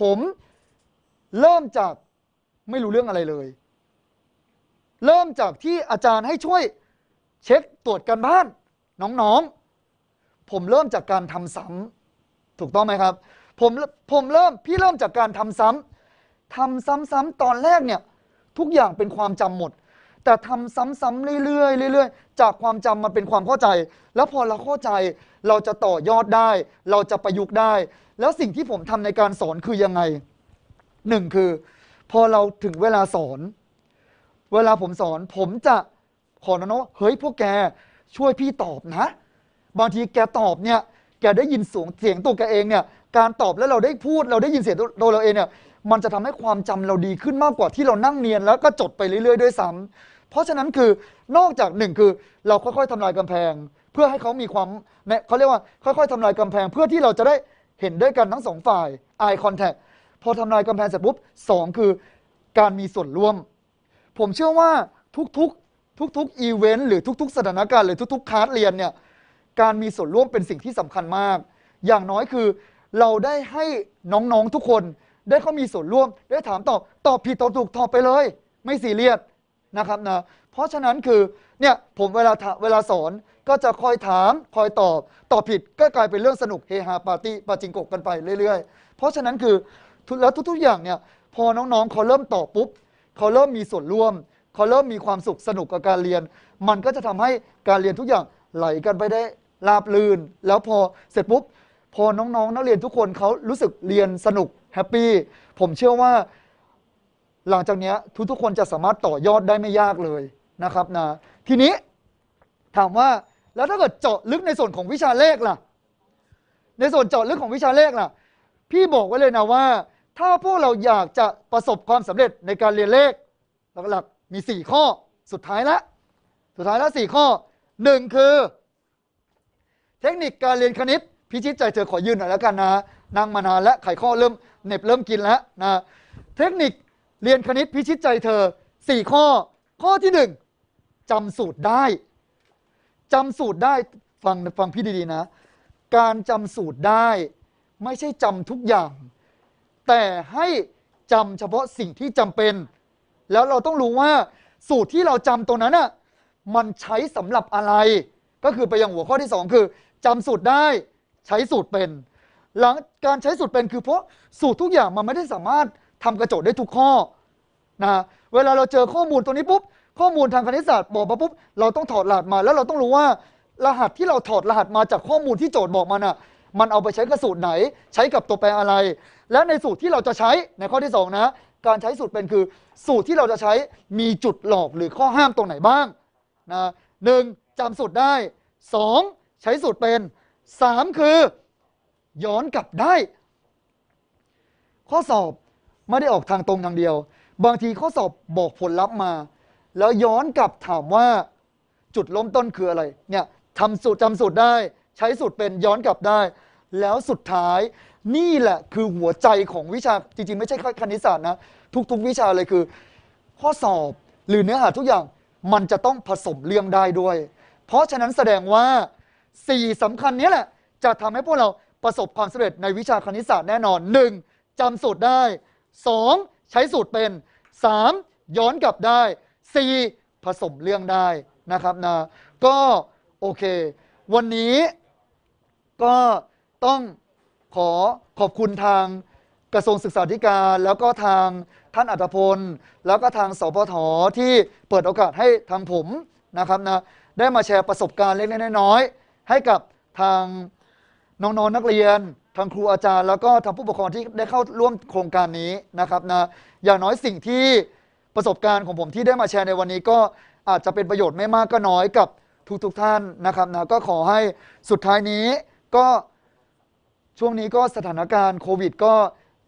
ผมเริ่มจากไม่รู้เรื่องอะไรเลย เริ่มจากที่อาจารย์ให้ช่วยเช็คตรวจกันบ้าน น้องๆ ผมเริ่มจากการทำซ้ำถูกต้องไหมครับผมผมเริ่ม พี่เริ่มจากการทำซ้ำทำซ้ำๆตอนแรกเนี่ยทุกอย่างเป็นความจำหมด แต่ทำซ้ำๆเรื่อยๆเรื่อยจากความจำมันเป็นความเข้าใจ แล้วพอเราเข้าใจเราจะต่อยอดได้ เราจะประยุกต์ได้ แล้วสิ่งที่ผมทำในการสอนคือยังไงหนึ่งคือพอเราถึงเวลาสอน เวลาผมสอนผมจะขอนะเนาะเฮ้ยพวกแกช่วยพี่ตอบนะ บางทีแกตอบเนี่ยแกได้ยินเสียงเสียงตัวแกเองเนี่ย การตอบแล้วเราได้พูดเราได้ยินเสียงตัวเราเองเนี่ยมันจะทำให้ความจำเราดีขึ้นมากกว่าที่เรานั่งเรียนแล้วก็จดไปเรื่อย ๆด้วยซ้ำเพราะฉะนั้นคือนอกจากหนึ่งคือเราค่อยๆทำลายกำแพง เพื่อให้เขามีความเนี่ยเขาเรียกว่าค่อย ๆทำลายกำแพงเพื่อที่เราจะได้เห็นด้วยกันทั้งสองฝ่าย eye contact พอทำลายกำแพงเสร็จปุ๊บสองคือการมีส่วนร่วม ผมเชื่อว่าทุกๆ ทุกๆอีเวนต์หรือทุก ๆ สถานการณ์หรือทุกๆคลาสเรียนเนี่ยการมีส่วนร่วมเป็นสิ่งที่สำคัญมาก อย่างน้อยคือเราได้ให้น้องๆทุกคน ได้เขามีส่วนร่วมได้ถามตอบตอบผิดตอบถูกตอบไปเลย ไม่สี่เรียดนะครับนะเพราะฉะนั้นคือเนี่ยผมเวลาเวลาสอนก็จะคอยถามคอยตอบตอบผิด ก็ กลายเป็นเรื่องสนุกเฮฮาปาร์ตี้ปาจิงกกกันไปเรื่อย ๆ เพราะฉะนั้นคือแล้วทุกๆอย่างเนี่ยพอน้องๆเขาเริ่มตอบปุ๊บเขาเริ่มมีส่วนร่วมเขาเริ่มมีความสุขสนุกกับการเรียน มันก็จะทำให้การเรียนทุกอย่างไหลกันไปได้ราบลื่น แล้วพอเสร็จปุ๊บพอน้องๆ นักเรียนทุกคนเขารู้สึกเรียนสนุกแฮปปี้ผมเชื่อว่าหลังจากนี้ทุกๆ คนจะสามารถต่อยอดได้ไม่ยากเลยนะครับนะทีนี้ถามว่าแล้วถ้าเกิดเจาะลึกในส่วนของวิชาเลขล่ะในส่วนเจาะลึกของวิชาเลขล่ะพี่บอกไว้เลยนะว่า ถ้าพวกเราอยากจะประสบความสำเร็จในการเรียนเลขหลักๆมี 4 ข้อสุดท้ายละสุดท้ายละ่ข้อ 1 คือ เทคนิคการเรียนคณิตพิชิตใจเธอขอยืนหน่อยแล้วกันนะนั่งมานานและไขข้อเริ่มเน็บเริ่มกินแล้วนะเทคนิคเรียนคณิตพิชิตใจเธอ 4 ข้อ ข้อที่ 1 จำสูตรได้ จำสูตรได้ฟังฟังพี่ดีๆนะการจำสูตรได้ ไม่ใช่จำทุกอย่าง แต่ให้จำเฉพาะสิ่งที่จำเป็น แล้วเราต้องรู้ว่าสูตรที่เราจำตัวนั้นน่ะมันใช้สำหรับอะไร ก็คือไปอยังหัวข้อที่ 2 คือ จำสูตรได้ใช้สูตรเป็น หลังการใช้สูตรเป็นคือเพราะสูตรทุกอย่างมันไม่ได้สามารถทำกระจกได้ทุกข้อนะเวลาเราเจอข้อมูลตัวนี้ปุ๊บข้อมูลทางคณิตศาสตร์บอกมาปุ๊บเราต้องถอดรหัสมาแล้วเราต้องรู้ว่ารหัสที่เราถอดรหัสมาจากข้อมูลที่โจทย์บอกมันอ่ะมันเอาไปใช้กับสูตรไหนใช้กับตัวแปรอะไร และในสูตรที่เราจะใช้ในข้อที่2นะการใช้สูตรเป็นคือสูตรที่เราจะใช้มีจุดหลอกหรือข้อห้ามตรงไหนบ้างนะหนึ่งจำสูตรได้ 2 ใช้สูตรเป็น 3 คือ ย้อนกลับได้ ข้อสอบไม่ได้ออกทางตรงทางเดียว บางทีข้อสอบบอกผลลัพธ์มา แล้วย้อนกลับถามว่าจุดล้มต้นคืออะไร เนี่ยทำสูตรจำสูตรได้ ใช้สูตรเป็นย้อนกลับได้ แล้วสุดท้ายนี่แหละคือหัวใจของวิชาจริงๆไม่ใช่แค่คณิตศาสตร์นะทุก ๆ วิชาเลยคือ ข้อสอบหรือเนื้อหาทุกอย่างมันจะต้องผสมเรื่องได้ด้วย เพราะฉะนั้นแสดงว่าสี่สำคัญนี้แหละจะทำให้พวกเราประสบความสำเร็จในวิชาคณิตศาสตร์แน่นอนหนึ่งจำสูตรได้ 2. ใช้สูตรเป็น 3. ย้อนกลับได้ 4. ผสมเรื่องได้นะครับนะก็ โอเค วันนี้ก็ต้องขอขอบคุณทางกระทรวงศึกษาธิการ แล้วก็ทางท่านอัตพล แล้วก็ทางสพทที่เปิดโอกาสให้ทางผมนะครับนะได้มาแชร์ประสบการณ์เล็กๆน้อยๆให้กับทางน้องๆนนักเรียนทางครูอาจารย์แล้วก็ทางผู้ปกครองที่ได้เข้าร่วมโครงการนี้นะครับนะอย่างน้อยสิ่งที่ประสบการณ์ของผมที่ได้มาแชร์ในวันนี้ ก็อาจจะเป็นประโยชน์ไม่มากก็น้อยกับทุกๆทท่านนะครับนะก็ขอให้สุดท้ายนี้ก็ช่วงนี้ก็สถานการณ์โควิด ก็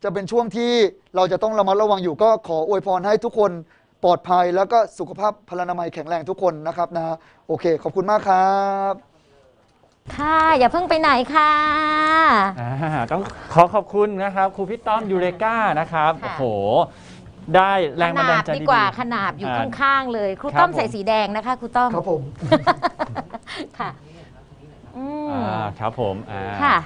จะเป็นช่วงที่เราจะต้องระมัดระวังอยู่ ก็ขออวยพรให้ทุกคนปลอดภัย แล้วก็สุขภาพพลานามัยแข็งแรงทุกคนนะครับนะโอเคขอบคุณมากครับค่ะอย่าเพิ่งไปไหนค่ะอ่าต้องขอขอบคุณนะครับครูพี่ต้อมยูเรกานะครับโอ้โห ได้แรงบันดาาลใจดีดีกว่าขนาบอยู่ข้างๆเลย ครูต้อมใส่สีแดงนะคะ ครูต้อมครับผมค่ะครับผมค่ะ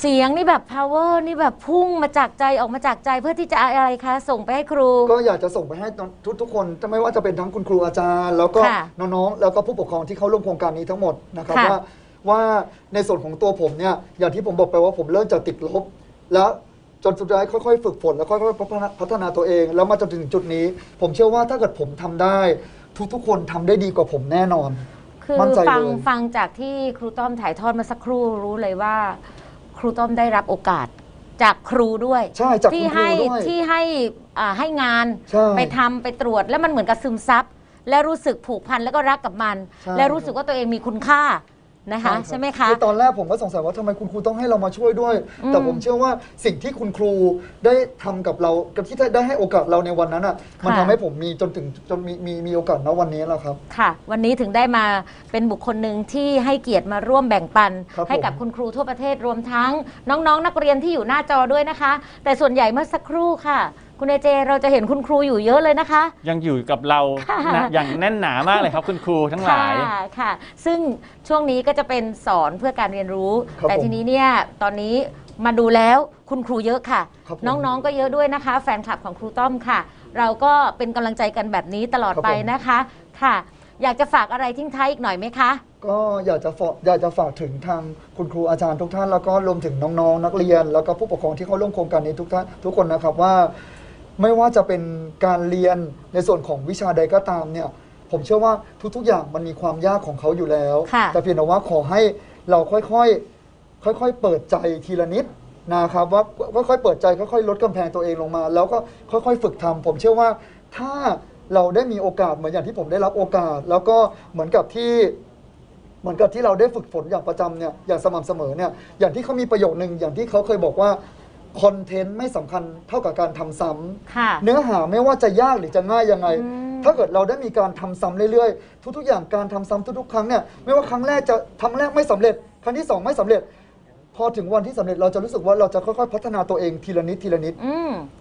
เสียงนี่แบบ power นี่แบบพุ่งมาจากใจออกมาจากใจเพื่อที่จะอะไรคะส่งไปให้ครู ก็อยากจะส่งไปให้ทุกทุกๆคนไม่ว่าจะเป็นทั้งคุณครูอาจารย์ แล้วก็น้องๆแล้วก็ผู้ปกครองที่เข้าร่วมโครงการนี้ทั้งหมดนะครับว่าว่าในส่วนของตัวผมเนี่ยอย่างที่ผมบอกไปว่าผมเริ่มจากติดลบ แล้วจนสุดท้ายค่อยๆฝึกฝนแล้วค่อยๆพัฒนาตัวเอง แล้วมาจนถึงจุดนี้ ผมเชื่อว่าถ้าเกิดผมทำได้ทุกๆ คนทำได้ดีกว่าผมแน่นอนคือมั่นใจฟังเลยฟังจากที่ครูต้อมถ่ายทอดมาสักครู่รู้เลยว่า ครูต้อมได้รับโอกาสจากครูด้วยใช่จากคที่รูให้ด้วยที่ให้ให้งานไปทำไปตรวจแล้วมันเหมือนกับซึมซับและรู้สึกผูกพันแล้วก็รักกับมัน และรู้สึกว่าตัวเองมีคุณค่านะคะใช่ไหมคะตอนแรกผมก็สงสัยว่าทำไมคุณครูต้องให้เรามาช่วยด้วย แต่ผมเชื่อว่าสิ่งที่คุณครูได้ทำกับเรากับที่ได้ให้โอกาสเราในวันนั้นอ่ะมันทำให้ผมมีจนถึงจนมีมีมีโอกาสณวันนี้แล้วครับค่ะ วันนี้ถึงได้มาเป็นบุคคลหนึ่งที่ให้เกียรติมาร่วมแบ่งปัน ให้กับคุณครูทั่วประเทศรวมทั้ง น้อง ๆ นักเรียนที่อยู่หน้าจอด้วยนะคะ แต่ส่วนใหญ่เมื่อสักครู่ค่ะคุณเอเจ เราจะเห็นคุณครูอยู่เยอะเลยนะคะ ยังอยู่กับเรานะอย่างแน่นหนามากเลยครับ คุณครูทั้งหลาย ค่ะ ค่ะ ซึ่งช่วงนี้ก็จะเป็นสอนเพื่อการเรียนรู้ แต่ทีนี้เนี่ย ตอนนี้มาดูแล้วคุณครูเยอะค่ะ น้องๆก็เยอะด้วยนะคะ แฟนคลับของครูต้อมค่ะ เราก็เป็นกำลังใจกันแบบนี้ตลอดไปนะคะ ค่ะ อยากจะฝากอะไรทิ้งท้ายอีกหน่อยไหมคะ ก็อยากจะฝากอยากจะฝากถึงทางคุณครูอาจารย์ทุกท่าน แล้วก็รวมถึงน้องๆนนักเรียน แล้วก็ผู้ปกครองที่เข้าร่วมโครงการนี้ทุกท่าน ทุกคนนะครับว่าไม่ว่าจะเป็นการเรียนในส่วนของวิชาใดก็ตามเนี่ย ผมเชื่อว่าทุกๆอย่างมันมีความยากของเขาอยู่แล้ว แต่เพียงแต่ว่าขอให้เราค่อยๆค่อยๆเปิดใจทีละนิดนะครับว่าค่อยๆเปิดใจค่อยๆลดกำแพงตัวเองลงมา แล้วก็ค่อยๆ ฝึกทำผมเชื่อว่าถ้าเราได้มีโอกาสเหมือนอย่างที่ผมได้รับโอกาส แล้วก็เหมือนกับที่ เหมือนกับที่เราได้ฝึกฝนอย่างประจำเนี่ยอย่างสม่ำเสมอเนี่ยอย่างที่เขามีประโยคหนึ่งอย่างที่เขาเคยบอกว่าคอนเทนต์ไม่สำคัญเท่ากับการทำซ้ำาเนื้อหาไม่ว่าจะยากหรือจะง่ายยังไง ถ้าเกิดเราได้มีการทำซ้ำเรื่อยๆ ทุกๆอย่างการทำซ้ำทุกๆครั้งเนี่ยไม่ว่าครั้งแรกจะทำแรกไม่สำเร็จ ครั้งที่สองไม่สำเร็จพอถึงวันที่สำเร็จเราจะรู้สึกว่าเราจะค่อยๆพัฒนาตัวเองทีละนิดทีละนิด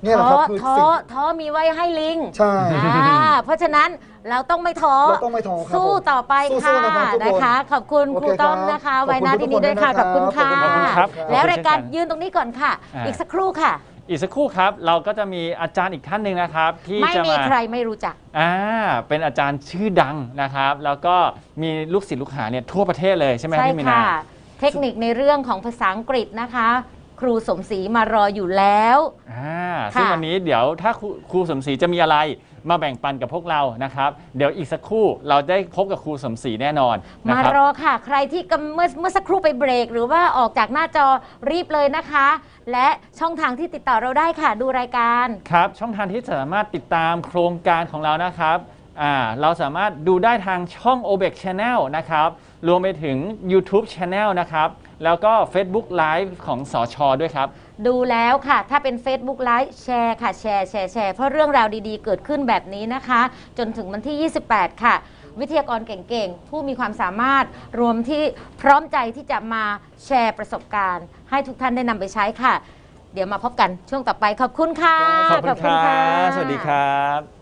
เนี่ยแหละครับคือท้อสิ่งท้อมีไว้ให้ลิงใช่เพราะฉะนั้นเราต้องไม่ท้อต้องไม่ท้อสู้ต่อไปค่ะนะคะขอบคุณครูต้อมนะคะ ไว้นาที่นี้ด้วยค่ะขอบคุณค่ะแล้วรายการยืนตรงนี้ก่อนค่ะ อีกสักครู่ค่ะ อีกสักครู่ครับ เราก็จะมีอาจารย์อีกท่านหนึ่งนะครับ ที่ไม่ไมีมีใครไม่รู้จักอ่าเป็นอาจารย์ชื่อดังนะครับแล้วก็มีลูกศิษย์ลูกหาเนี่ยทั่วประเทศเลยใช่ไหมครับพี่มินาเทคนิคในเรื่องของภาษาอังกฤษนะคะ ครูสมศรีมารออยู่แล้วซึ่งวันนี้เดี๋ยวถ้าครูครสมศรีจะมีอะไร มาแบ่งปันกับพวกเรานะครับ เดี๋ยวอีกสักครู่เราได้พบกับครูสมศรีแน่นอนนมารอค่ะ ใครที่เมื่อเมื่อสักครู่ไปเบรก หรือว่าออกจากหน้าจอรีบเลยนะคะ และช่องทางที่ติดต่อเราได้ค่ะดูรายการครับ ช่องทางที่สามารถติดตามโครงการของเรานะครับเราสามารถดูได้ทางช่อง o b e x Channel นะครับรวมไปถึง YouTube Channel นะครับ แล้วก็ Facebook Live ของสอชอด้วยครับ ดูแล้วค่ะถ้าเป็น Facebook Live แชร์ค่ะ แชร์แชร์แชร์เพราะเรื่องราวดีๆ เกิดขึ้นแบบนี้นะคะ จนถึงวันที่ 28 ค่ะ วิทยากรเก่ง ๆ ผู้มีความสามารถรวมที่พร้อมใจที่จะมาแชร์ประสบการณ์ ให้ทุกท่านได้นำไปใช้ค่ะ เดี๋ยวมาพบกันช่วงต่อไปขอบคุณค่ะขอบคุณค่ะสวัสดีครับ